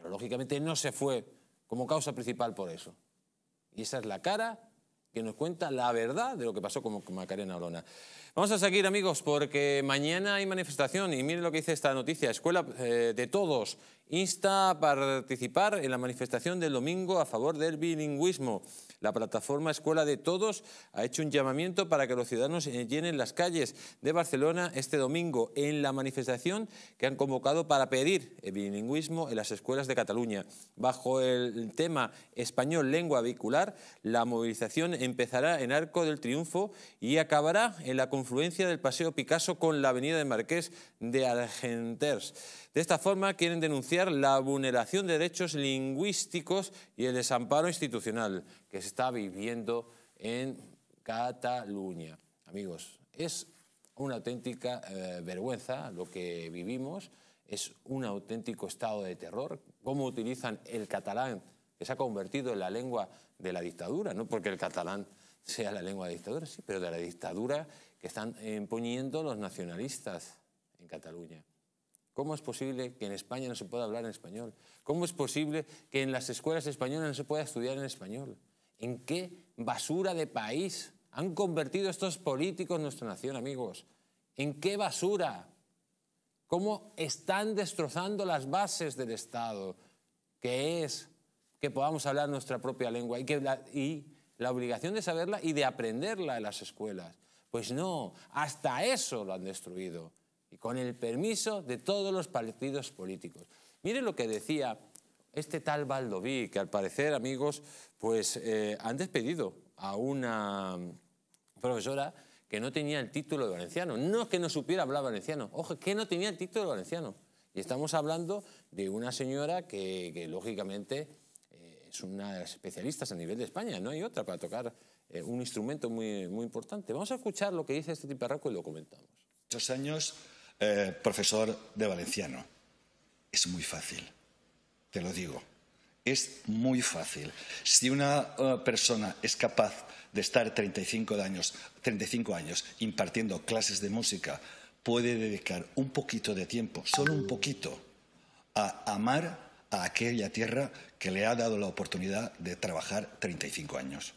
lógicamente no se fue como causa principal por eso. Y esa es la cara que nos cuenta la verdad de lo que pasó con Macarena Olona. Vamos a seguir, amigos, porque mañana hay manifestación y miren lo que dice esta noticia. Escuela eh, de Todos insta a participar en la manifestación del domingo a favor del bilingüismo. La plataforma Escuela de Todos ha hecho un llamamiento para que los ciudadanos eh, llenen las calles de Barcelona este domingo en la manifestación que han convocado para pedir el bilingüismo en las escuelas de Cataluña. Bajo el tema español-lengua vehicular, la movilización empezará en Arco del Triunfo y acabará en la confluencia del Paseo Picasso con la Avenida de Marqués de Argenters. De esta forma quieren denunciar la vulneración de derechos lingüísticos y el desamparo institucional que se está viviendo en Cataluña. Amigos, es una auténtica eh, vergüenza lo que vivimos, es un auténtico estado de terror, cómo utilizan el catalán, que se ha convertido en la lengua de la dictadura, no porque el catalán sea la lengua de la dictadura, sí, pero de la dictadura que están imponiendo eh, los nacionalistas en Cataluña. ¿Cómo es posible que en España no se pueda hablar en español? ¿Cómo es posible que en las escuelas españolas no se pueda estudiar en español? ¿En qué basura de país han convertido estos políticos nuestra nación, amigos? ¿En qué basura? ¿Cómo están destrozando las bases del Estado? Que es que podamos hablar nuestra propia lengua y, que y la obligación de saberla y de aprenderla en las escuelas. Pues no, hasta eso lo han destruido y con el permiso de todos los partidos políticos. Miren lo que decía este tal Valdoví, que al parecer, amigos, pues eh, han despedido a una profesora que no tenía el título de valenciano. No que no supiera hablar valenciano, ojo, que no tenía el título de valenciano. Y estamos hablando de una señora que, lógicamente, eh, es una de las especialistas a nivel de España, no hay otra para tocar eh, un instrumento muy, muy importante. Vamos a escuchar lo que dice este tiparraco y lo comentamos. Muchos años eh, profesor de valenciano. Es muy fácil, te lo digo. Es muy fácil. Si una eh, persona es capaz de estar 35 años, 35 años impartiendo clases de música, puede dedicar un poquito de tiempo, solo un poquito, a amar a aquella tierra que le ha dado la oportunidad de trabajar 35 años.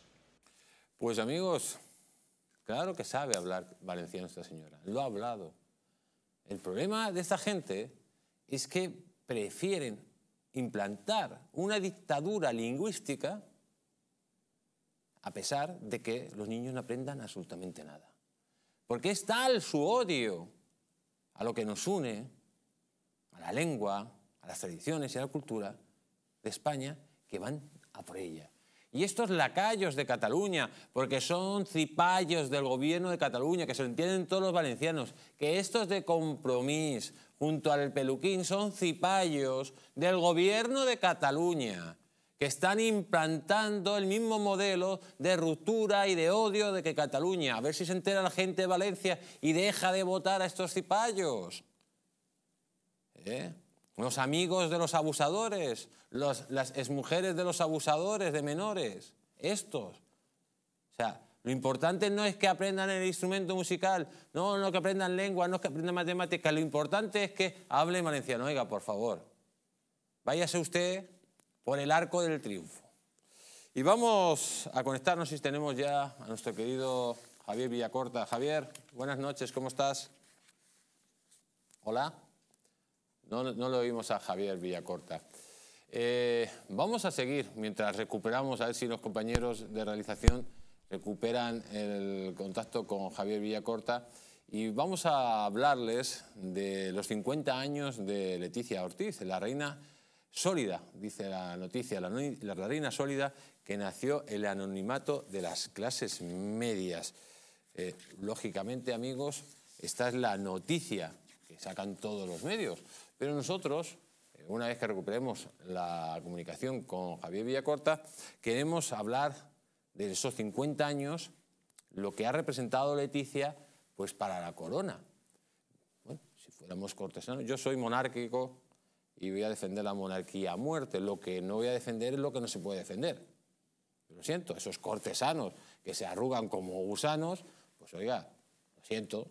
Pues amigos, claro que sabe hablar valenciano esta señora, lo ha hablado. El problema de esta gente es que prefieren implantar una dictadura lingüística a pesar de que los niños no aprendan absolutamente nada. Porque es tal su odio a lo que nos une, a la lengua, a las tradiciones y a la cultura de España, que van a por ella. Y estos lacayos de Cataluña, porque son cipayos del gobierno de Cataluña, que se lo entienden todos los valencianos, que estos de compromiso junto al Peluquín son cipayos del gobierno de Cataluña que están implantando el mismo modelo de ruptura y de odio de que Cataluña. A ver si se entera la gente de Valencia y deja de votar a estos cipayos. ¿Eh? los amigos de los abusadores, las mujeres de los abusadores de menores, estos. O sea, lo importante no es que aprendan el instrumento musical, no, no que aprendan lengua, no que aprendan matemáticas, lo importante es que hablen valenciano. Oiga, por favor, váyase usted por el arco del triunfo. Y vamos a conectarnos si tenemos ya a nuestro querido Javier Villacorta. Javier, buenas noches, ¿cómo estás? Hola. No, lo vimos a Javier Villacorta. Eh, vamos a seguir mientras recuperamos, a ver si los compañeros de realización recuperan el contacto con Javier Villacorta y vamos a hablarles de los 50 años de Leticia Ortiz, la reina sólida, dice la noticia, la, reina sólida que nació el anonimato de las clases medias. Eh, lógicamente, amigos, esta es la noticia que sacan todos los medios. Pero nosotros, eh, una vez que recuperemos la comunicación con Javier Villacorta, queremos hablar de esos 50 años, lo que ha representado Leticia pues para la corona. Bueno, si fuéramos cortesanos, yo soy monárquico y voy a defender la monarquía a muerte. Lo que no voy a defender es lo que no se puede defender. Lo siento, esos cortesanos que se arrugan como gusanos, pues oiga, lo siento,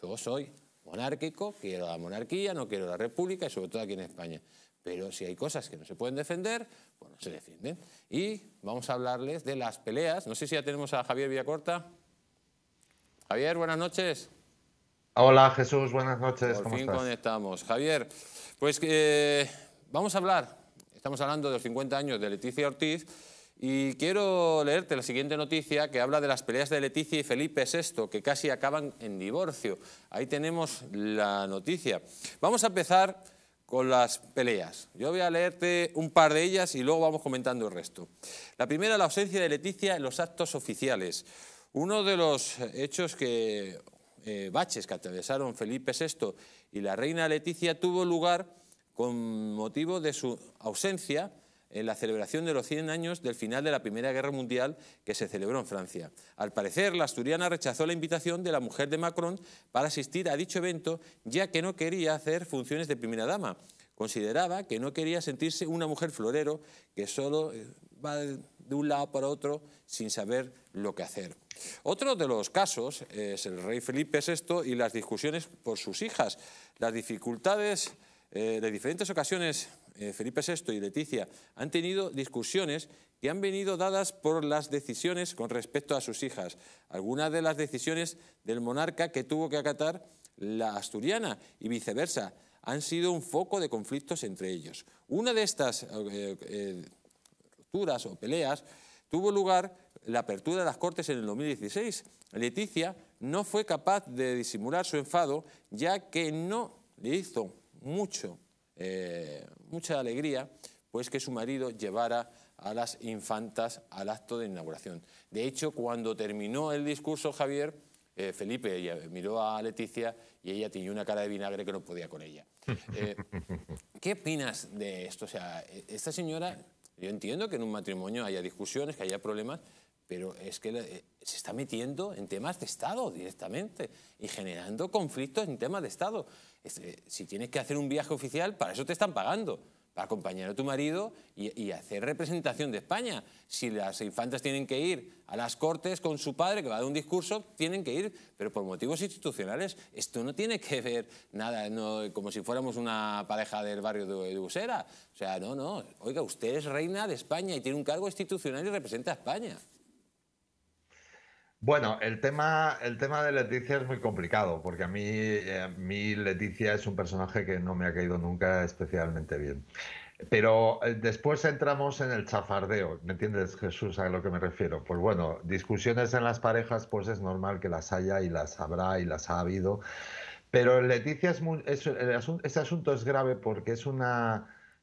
yo soy monárquico, quiero la monarquía, no quiero la república y sobre todo aquí en España. Pero si hay cosas que no se pueden defender, bueno, pues se defienden. Y vamos a hablarles de las peleas. No sé si ya tenemos a Javier Villacorta. Javier, buenas noches. Hola Jesús, buenas noches. ¿Cómo conectamos. Javier, pues eh, vamos a hablar. Estamos hablando de los 50 años de Leticia Ortiz y quiero leerte la siguiente noticia que habla de las peleas de Leticia y Felipe VI, que casi acaban en divorcio. Ahí tenemos la noticia. Vamos a empezar con las peleas. Yo voy a leerte un par de ellas y luego vamos comentando el resto. La primera, la ausencia de Leticia en los actos oficiales. Uno de los hechos que, eh, baches que atravesaron Felipe VI y la reina Leticia tuvo lugar con motivo de su ausencia en la celebración de los 100 años del final de la Primera Guerra Mundial que se celebró en Francia. Al parecer, la asturiana rechazó la invitación de la mujer de Macron para asistir a dicho evento, ya que no quería hacer funciones de primera dama. Consideraba que no quería sentirse una mujer florero que solo eh, va de un lado para otro sin saber lo que hacer. Otro de los casos es el rey Felipe VI y las discusiones por sus hijas. Las dificultades eh, de diferentes ocasiones eh, Felipe VI y Leticia, han tenido discusiones que han venido dadas por las decisiones con respecto a sus hijas. Algunas de las decisiones del monarca que tuvo que acatar la asturiana y viceversa han sido un foco de conflictos entre ellos. Una de estas eh, eh, rupturas o peleas tuvo lugar la apertura de las Cortes en el 2016. Leticia no fue capaz de disimular su enfado ya que no le hizo mucho, mucha alegría pues que su marido llevara a las infantas al acto de inauguración. De hecho, cuando terminó el discurso, Javier, eh, Felipe miró a Leticia y ella tenía una cara de vinagre que no podía con ella. Eh, ¿Qué opinas de esto? O sea, e-, esta señora, yo entiendo que en un matrimonio haya discusiones, que haya problemas, pero es que eh, se está metiendo en temas de Estado directamente y generando conflictos en temas de Estado. Eh, si tienes que hacer un viaje oficial, para eso te están pagando, para acompañar a tu marido y, hacer representación de España. Si las infantas tienen que ir a las Cortes con su padre que va a dar un discurso, tienen que ir, pero por motivos institucionales esto no tiene que ver nada, como si fuéramos una pareja del barrio de, Busera. O sea, no, no, oiga, usted es reina de España y tiene un cargo institucional y representa a España. Bueno, el tema, el tema de Leticia es muy complicado, porque eh, a mí, Leticia es un personaje que no me ha caído nunca especialmente bien. Pero eh, después entramos en el chafardeo, ¿me entiendes, Jesús, a lo que me refiero? Pues bueno, discusiones en las parejas, pues es normal que las haya y las habrá y las ha habido. Pero Leticia es, muy, es asunto, asunto es grave porque es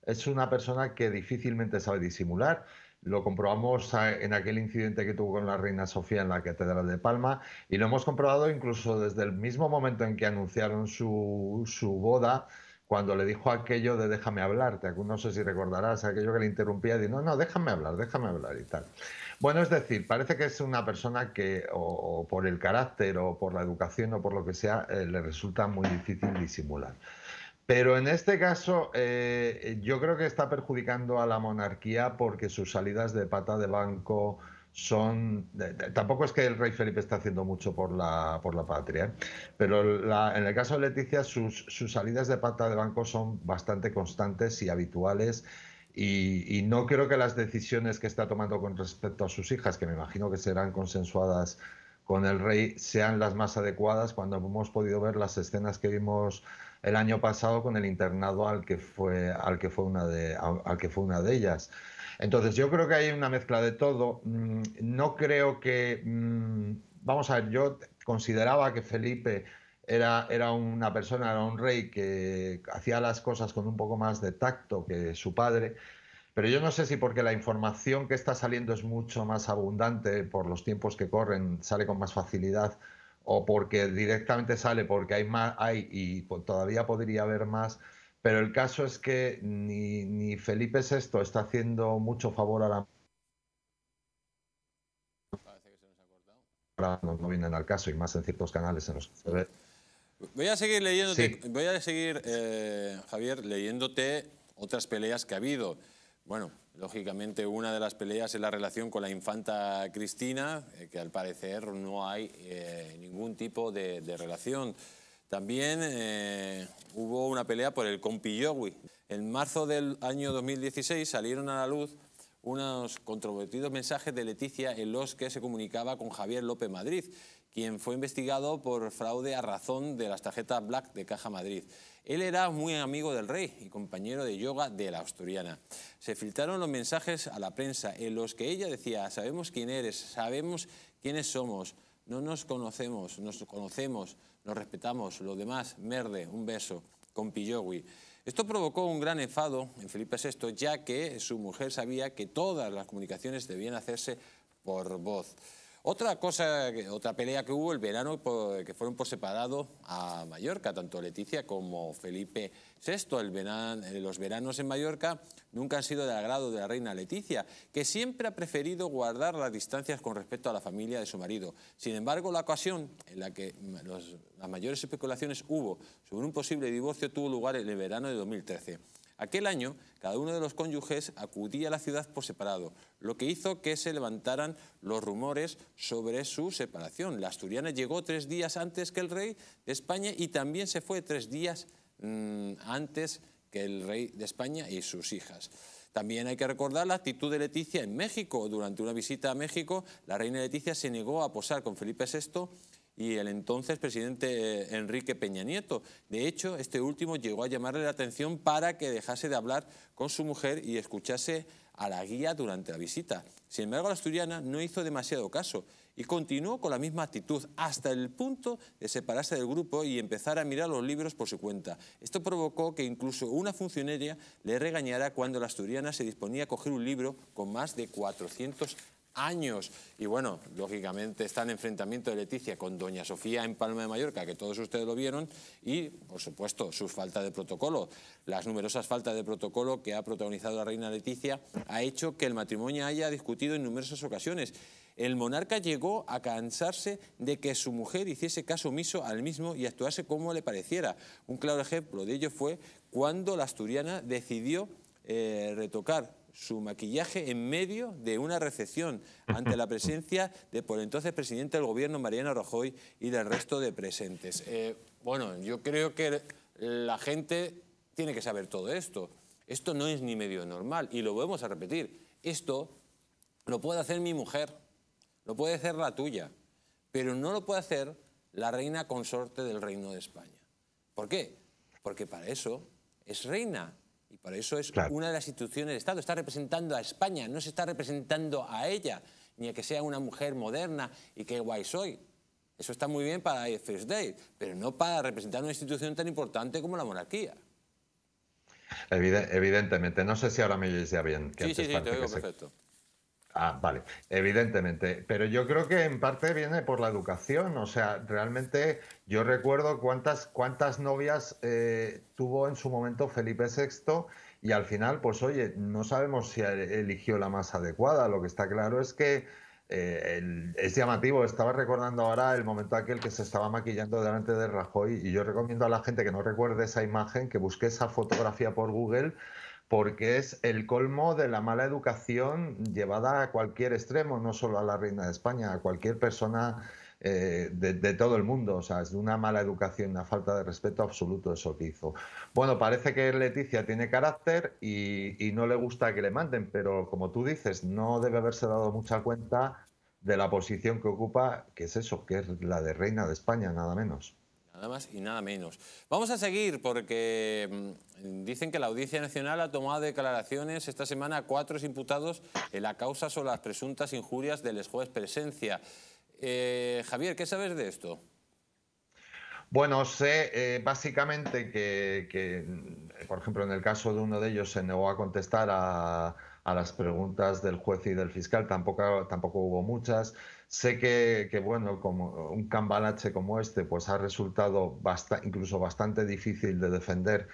es una persona que difícilmente sabe disimular lo comprobamos ah, en aquel incidente que tuvo con la reina Sofía en la Catedral de Palma y lo hemos comprobado incluso desde el mismo momento en que anunciaron su, boda, cuando le dijo aquello de déjame hablarte, no sé si recordarás aquello que le interrumpía y no, no, déjame hablar, déjame hablar y tal. Bueno, es decir, parece que es una persona que o, por el carácter o por la educación o por lo que sea, eh, le resulta muy difícil disimular. Pero en este caso eh, yo creo que está perjudicando a la monarquía porque sus salidas de pata de banco son... tampoco es que el rey Felipe está haciendo mucho por la, por la patria, ¿eh? pero en el caso de Leticia sus, salidas de pata de banco son bastante constantes y habituales. Y, y, no creo que las decisiones que está tomando con respecto a sus hijas, que me imagino que serán consensuadas con el rey, sean las más adecuadas cuando hemos podido ver las escenas que vimos el año pasado con el internado al que fue, al que fue, una, de, al que fue una de ellas. Entonces yo creo que hay una mezcla de todo. Mm, no creo que... Mm, vamos a ver, yo consideraba que Felipe era, era una persona, era un rey que hacía las cosas con un poco más de tacto que su padre. Pero yo no sé si porque la información que está saliendo es mucho más abundante por los tiempos que corren, sale con más facilidad o porque directamente sale porque hay más, hay y todavía podría haber más. Pero el caso es que ni, Felipe VI está haciendo mucho favor a la No, no, vienen al caso y más en ciertos canales en los que se ve. Voy a seguir leyéndote, voy a seguir, eh, Javier, leyéndote otras peleas que ha habido. Bueno, lógicamente una de las peleas es la relación con la infanta Cristina, eh, que al parecer no hay eh, ningún tipo de, relación. También eh, hubo una pelea por el compillogui. En marzo del año 2016 salieron a la luz unos controvertidos mensajes de Leticia en los que se comunicaba con Javier López Madrid, quien fue investigado por fraude a razón de las tarjetas Black de Caja Madrid. Él era muy amigo del rey y compañero de yoga de la asturiana. Se filtraron los mensajes a la prensa en los que ella decía, sabemos quién eres, sabemos quiénes somos, no nos conocemos, nos conocemos, nos respetamos, lo demás, merde, un beso, con Pillogui. Esto provocó un gran enfado en Felipe VI, ya que su mujer sabía que todas las comunicaciones debían hacerse por voz. Otra cosa, otra pelea que hubo el verano pues, que fueron por separado a Mallorca, tanto Leticia como Felipe VI. los veranos en Mallorca nunca han sido del agrado de la reina Leticia, que siempre ha preferido guardar las distancias con respecto a la familia de su marido. Sin embargo, la ocasión en la que las mayores especulaciones hubo sobre un posible divorcio tuvo lugar en el verano de 2013. Aquel año, cada uno de los cónyuges acudía a la ciudad por separado, lo que hizo que se levantaran los rumores sobre su separación. La asturiana llegó tres días antes que el rey de España y también se fue tres días mm, antes que el rey de España y sus hijas. También hay que recordar la actitud de Leticia en México. Durante una visita a México, la reina Leticia se negó a posar con Felipe VI y el entonces presidente Enrique Peña Nieto. De hecho, este último llegó a llamarle la atención para que dejase de hablar con su mujer y escuchase a la guía durante la visita. Sin embargo, la asturiana no hizo demasiado caso y continuó con la misma actitud hasta el punto de separarse del grupo y empezar a mirar los libros por su cuenta. Esto provocó que incluso una funcionaria le regañara cuando la asturiana se disponía a coger un libro con más de 400 años. Y bueno, lógicamente está el enfrentamiento de Leticia con Doña Sofía en Palma de Mallorca, que todos ustedes lo vieron, y por supuesto su falta de protocolo. Las numerosas faltas de protocolo que ha protagonizado la reina Leticia ha hecho que el matrimonio haya discutido en numerosas ocasiones. El monarca llegó a cansarse de que su mujer hiciese caso omiso al mismo y actuase como le pareciera. Un claro ejemplo de ello fue cuando la asturiana decidió eh, retocar su maquillaje en medio de una recepción ante la presencia de por entonces presidente del gobierno Mariano Rajoy y del resto de presentes. Eh, bueno, yo creo que la gente tiene que saber todo esto. Esto no es ni medio normal y lo vamos a repetir. Esto lo puede hacer mi mujer, lo puede hacer la tuya, pero no lo puede hacer la reina consorte del Reino de España. ¿Por qué? Porque para eso es reina y para eso es una de las instituciones del Estado. Está representando a España, no se está representando a ella, ni a que sea una mujer moderna y que guay soy. Eso está muy bien para First Day, pero no para representar una institución tan importante como la monarquía. evidentemente. No sé si ahora me lo bien. Que sí, sí, sí, te perfecto. Ah, vale, evidentemente. Pero yo creo que en parte viene por la educación. O sea, realmente yo recuerdo cuántas, cuántas novias eh, tuvo en su momento Felipe VI y al final, pues oye, no sabemos si e-, eligió la más adecuada. Lo que está claro es que eh, es llamativo. Estaba recordando ahora el momento aquel que se estaba maquillando delante de Rajoy y yo recomiendo a la gente que no recuerde esa imagen, que busque esa fotografía por Google porque es el colmo de la mala educación llevada a cualquier extremo, no solo a la reina de España, a cualquier persona eh, de, todo el mundo. O sea, es una mala educación, una falta de respeto absoluto eso que hizo. Bueno, parece que Leticia tiene carácter y, y no le gusta que le manden, pero como tú dices, no debe haberse dado mucha cuenta de la posición que ocupa, que es eso, que es la de reina de España, nada menos. Nada más y nada menos. Vamos a seguir porque mm, dicen que la Audiencia Nacional ha tomado declaraciones esta semana a cuatro imputados en la causa sobre las presuntas injurias del juez Presencia. Eh, Javier, ¿qué sabes de esto? Bueno, sé eh, básicamente que, por ejemplo, en el caso de uno de ellos se negó a contestar a a las preguntas del juez y del fiscal tampoco, tampoco hubo muchas. Sé que, bueno, como un cambalache como este, pues ha resultado incluso bastante difícil de defender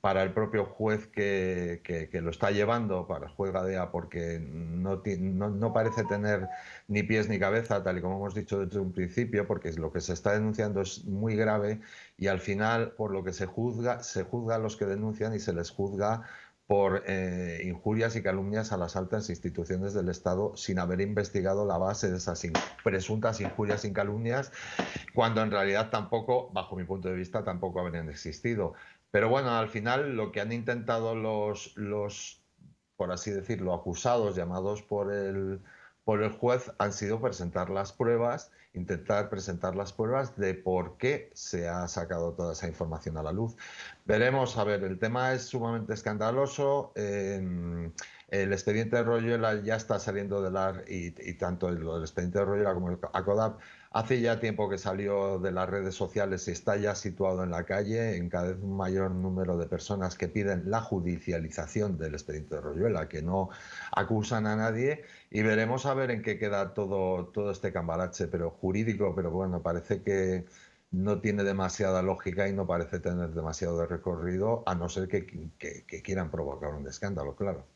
para el propio juez que, que, lo está llevando, para el juez Gadea, porque no, no, no, parece tener ni pies ni cabeza, tal y como hemos dicho desde un principio, porque lo que se está denunciando es muy grave y al final por lo que se juzga, se juzga a los que denuncian y se les juzga por eh, injurias y calumnias a las altas instituciones del Estado sin haber investigado la base de esas presuntas injurias y calumnias, cuando en realidad tampoco, bajo mi punto de vista, tampoco habrían existido. Pero bueno, al final lo que han intentado los, los por así decirlo, acusados llamados por el por el juez han sido presentar las pruebas, intentar presentar las pruebas de por qué se ha sacado toda esa información a la luz. Veremos, a ver, el tema es sumamente escandaloso. Em, el expediente de Royola ya está saliendo del AR y, tanto el, expediente de Royola como el ACODAP Hace ya tiempo que salió de las redes sociales y está ya situado en la calle en cada vez un mayor número de personas que piden la judicialización del expediente de Royuela, que no acusan a nadie y veremos a ver en qué queda todo, todo este cambalache, pero jurídico, pero bueno, parece que no tiene demasiada lógica y no parece tener demasiado de recorrido, a no ser que quieran provocar un escándalo, claro.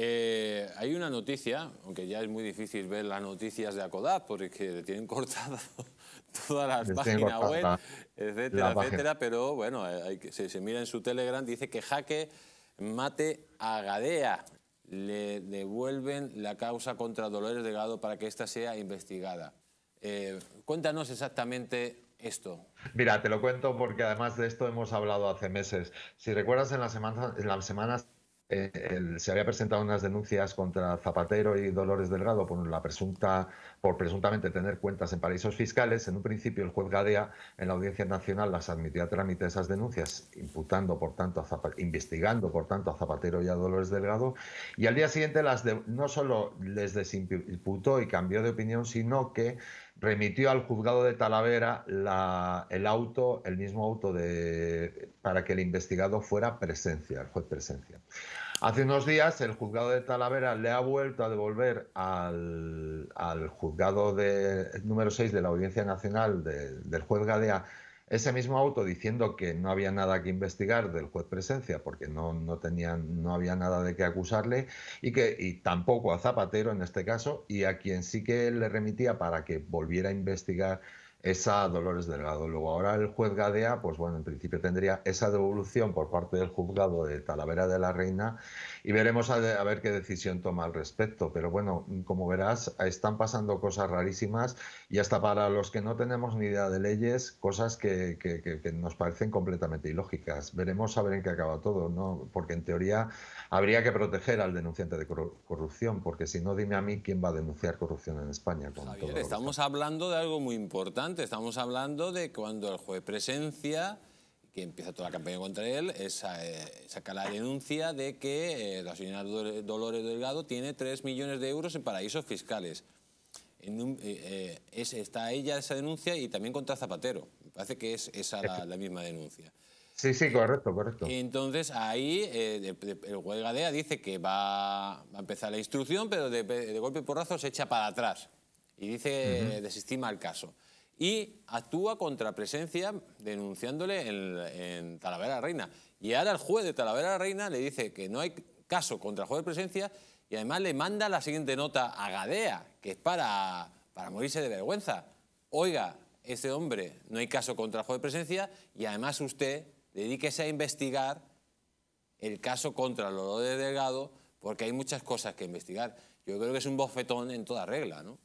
Eh, hay una noticia, aunque ya es muy difícil ver las noticias de ACODA, porque tienen cortado todas las páginas web, etcétera, etcétera, pero bueno, eh, se, mira en su Telegram, dice que jaque mate a Gadea. Le devuelven la causa contra Dolores Delgado para que ésta sea investigada. Eh, cuéntanos exactamente esto? Mira, te lo cuento porque además de esto hemos hablado hace meses. Si recuerdas, en las semanas se había presentado unas denuncias contra Zapatero y Dolores Delgado por la presunta por presuntamente tener cuentas en paraísos fiscales. En un principio, el juez Gadea en la Audiencia Nacional las admitió a trámite esas denuncias, imputando por tanto a investigando por tanto a Zapatero y a Dolores Delgado. Y al día siguiente las no solo les desimputó y cambió de opinión, sino que remitió al juzgado de Talavera el auto, el mismo auto de, para que el investigado fuera presencia, el juez presencia. Hace unos días el juzgado de Talavera le ha vuelto a devolver al, juzgado de, número 6 de la Audiencia Nacional del juez Gadea ese mismo auto diciendo que no había nada que investigar del juez presencia porque no, no, tenían, no había nada de qué acusarle y que y tampoco a Zapatero en este caso y a quien sí que le remitía para que volviera a investigar esa Dolores Delgado. Luego ahora el juez Gadea, pues bueno, en principio tendría esa devolución por parte del juzgado de Talavera de la Reina y veremos a, ver qué decisión toma al respecto. Pero bueno, como verás, están pasando cosas rarísimas y hasta para los que no tenemos ni idea de leyes, cosas que, nos parecen completamente ilógicas. Veremos a ver en qué acaba todo, ¿no? Porque en teoría habría que proteger al denunciante de corrupción, porque si no, dime a mí quién va a denunciar corrupción en España. estamos hablando de algo muy importante, estamos hablando de cuando el juez presencia y empieza toda la campaña contra él, eh, saca la denuncia de que eh, la señora Dolores Delgado tiene 3 millones de euros en paraísos fiscales. Eh, está ella esa denuncia y también contra Zapatero. Me parece que es esa la, misma denuncia. Sí, sí, correcto, correcto. Entonces ahí el juez juez dice que va, a empezar la instrucción, pero de, golpe y porrazo se echa para atrás y dice, desestima el caso y actúa contra presencia denunciándole en, Talavera Reina. Y ahora el juez de Talavera Reina le dice que no hay caso contra el juez de presencia y además le manda la siguiente nota a Gadea, que es para, para morirse de vergüenza. Oiga, ese hombre, no hay caso contra el juez de presencia y además usted dedíquese a investigar el caso contra el de Delgado porque hay muchas cosas que investigar. Yo creo que es un bofetón en toda regla, ¿no?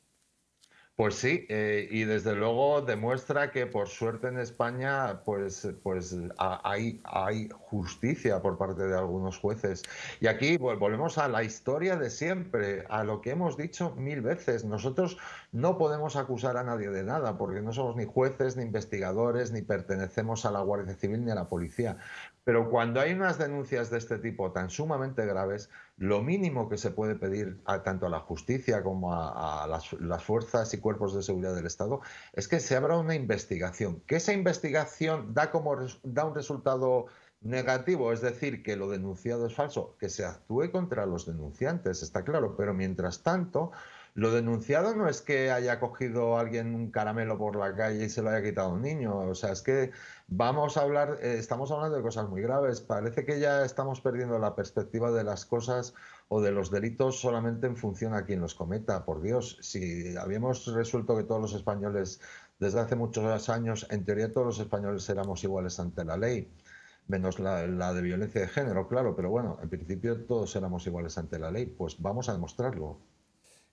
Pues sí, eh, y desde luego demuestra que por suerte en España pues, pues hay, hay justicia por parte de algunos jueces. Y aquí volvemos a la historia de siempre, a lo que hemos dicho mil veces. Nosotros no podemos acusar a nadie de nada porque no somos ni jueces, ni investigadores, ni pertenecemos a la Guardia Civil ni a la policía. Pero cuando hay unas denuncias de este tipo tan sumamente graves, lo mínimo que se puede pedir a, tanto a la justicia como a, las, fuerzas y cuerpos de seguridad del Estado es que se abra una investigación. Que esa investigación da, como, da un resultado negativo, es decir, que lo denunciado es falso, que se actúe contra los denunciantes, está claro, pero mientras tanto lo denunciado no es que haya cogido alguien un caramelo por la calle y se lo haya quitado a un niño. O sea, es que vamos a hablar, eh, estamos hablando de cosas muy graves. Parece que ya estamos perdiendo la perspectiva de las cosas o de los delitos solamente en función a quien los cometa. Por Dios, si habíamos resuelto que todos los españoles, desde hace muchos años, en teoría todos los españoles éramos iguales ante la ley menos la, la, de violencia de género, claro, pero bueno, en principio todos éramos iguales ante la ley, pues vamos a demostrarlo.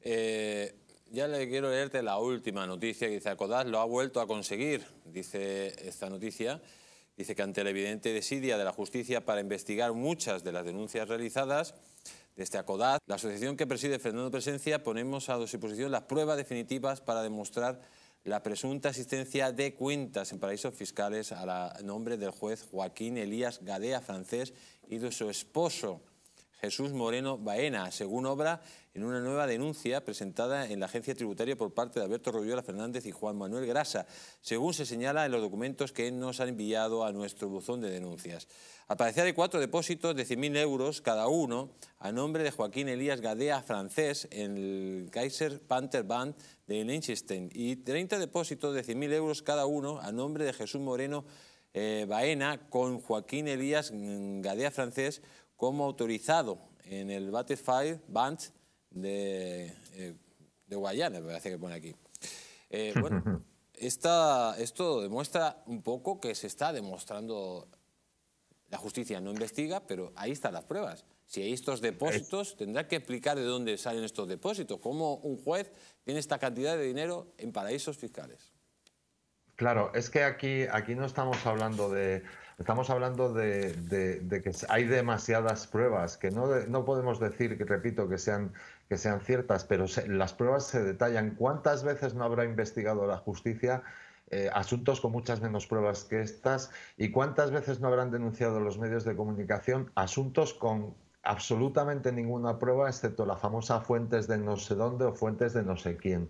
Eh, ya le quiero leerte la última noticia que dice Acodaz lo ha vuelto a conseguir, dice esta noticia. Dice que ante la evidente desidia de la justicia para investigar muchas de las denuncias realizadas desde Acodaz, la asociación que preside Fernando Presencia ponemos a disposición las pruebas definitivas para demostrar la presunta asistencia de cuentas en paraísos fiscales a nombre del juez Joaquín Elías Gadea francés y de su esposo Jesús Moreno Baena, según obra en una nueva denuncia presentada en la agencia tributaria por parte de Alberto Royola Fernández y Juan Manuel Grasa, según se señala en los documentos que nos han enviado a nuestro buzón de denuncias. Al de cuatro depósitos de 100.000 euros cada uno a nombre de Joaquín Elías Gadea, francés, en el Kaiser Panther Band de Liechtenstein y 30 depósitos de 100.000 euros cada uno a nombre de Jesús Moreno eh, Baena con Joaquín Elías Gadea, francés, como autorizado en el Battlefield Band... Eh, de, Guayana, me parece que pone aquí. Eh, bueno, esto demuestra un poco que se está demostrando, la justicia no investiga, pero ahí están las pruebas. Si hay estos depósitos, tendrá que explicar de dónde salen estos depósitos, cómo un juez tiene esta cantidad de dinero en paraísos fiscales. Claro, es que aquí, aquí no estamos hablando de. Estamos hablando de, que hay demasiadas pruebas, que no, no podemos decir, que repito, que sean, que sean ciertas, pero las pruebas se detallan. ¿Cuántas veces no habrá investigado la justicia eh, asuntos con muchas menos pruebas que estas? ¿Y cuántas veces no habrán denunciado los medios de comunicación asuntos con absolutamente ninguna prueba excepto la famosa fuentes de no sé dónde o fuentes de no sé quién.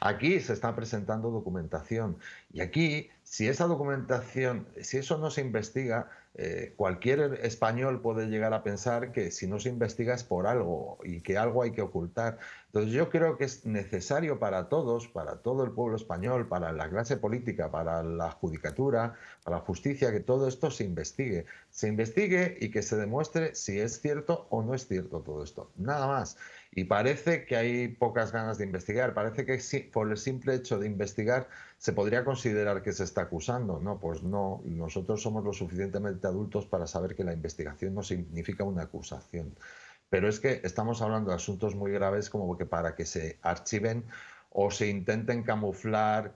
Aquí se está presentando documentación y aquí, si esa documentación, si eso no se investiga, eh, cualquier español puede llegar a pensar que si no se investiga es por algo y que algo hay que ocultar. Entonces yo creo que es necesario para todos, para todo el pueblo español, para la clase política, para la judicatura, para la justicia, que todo esto se investigue. Se investigue y que se demuestre si es cierto o no es cierto todo esto. Nada más. Y parece que hay pocas ganas de investigar. Parece que por el simple hecho de investigar se podría considerar que se está acusando. No, pues no. Nosotros somos lo suficientemente adultos para saber que la investigación no significa una acusación. Pero es que estamos hablando de asuntos muy graves como que para que se archiven o se intenten camuflar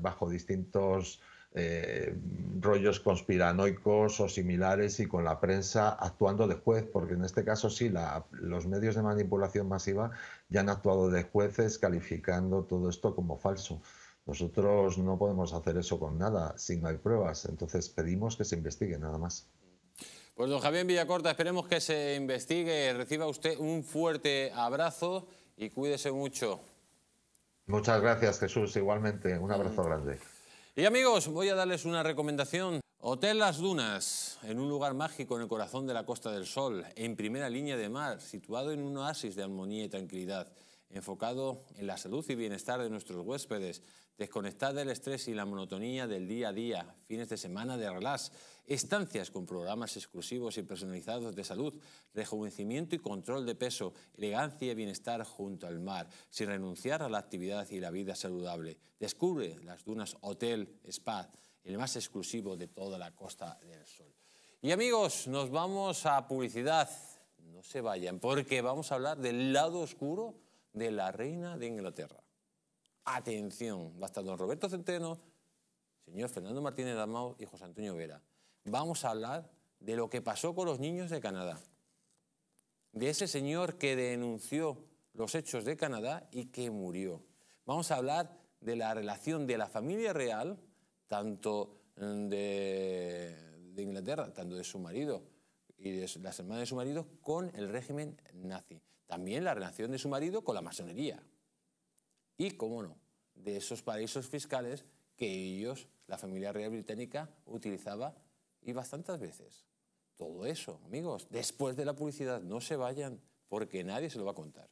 bajo distintos eh, rollos conspiranoicos o similares y con la prensa actuando de juez, porque en este caso sí, los medios de manipulación masiva ya han actuado de jueces calificando todo esto como falso. Nosotros no podemos hacer eso con nada si no hay pruebas, entonces pedimos que se investigue nada más. Pues don Javier Villacorta, esperemos que se investigue, reciba usted un fuerte abrazo y cuídese mucho. Muchas gracias Jesús, igualmente, un abrazo mm. grande. Y amigos, voy a darles una recomendación. Hotel Las Dunas, en un lugar mágico en el corazón de la Costa del Sol, en primera línea de mar, situado en un oasis de armonía y tranquilidad enfocado en la salud y bienestar de nuestros huéspedes, desconectar del estrés y la monotonía del día a día, fines de semana de relax, estancias con programas exclusivos y personalizados de salud, rejuvenecimiento y control de peso, elegancia y bienestar junto al mar, sin renunciar a la actividad y la vida saludable. Descubre las dunas Hotel Spa, el más exclusivo de toda la Costa del Sol. Y amigos, nos vamos a publicidad. No se vayan, porque vamos a hablar del lado oscuro de la reina de Inglaterra. Atención, va don Roberto Centeno, señor Fernando Martínez Damao y José Antonio Vera. Vamos a hablar de lo que pasó con los niños de Canadá. De ese señor que denunció los hechos de Canadá y que murió. Vamos a hablar de la relación de la familia real, tanto mm, de, Inglaterra, tanto de su marido y de las hermanas de su marido, con el régimen nazi. También la relación de su marido con la masonería. Y, cómo no, de esos paraísos fiscales que ellos, la familia real británica, utilizaba y bastantes veces. Todo eso, amigos, después de la publicidad, no se vayan porque nadie se lo va a contar.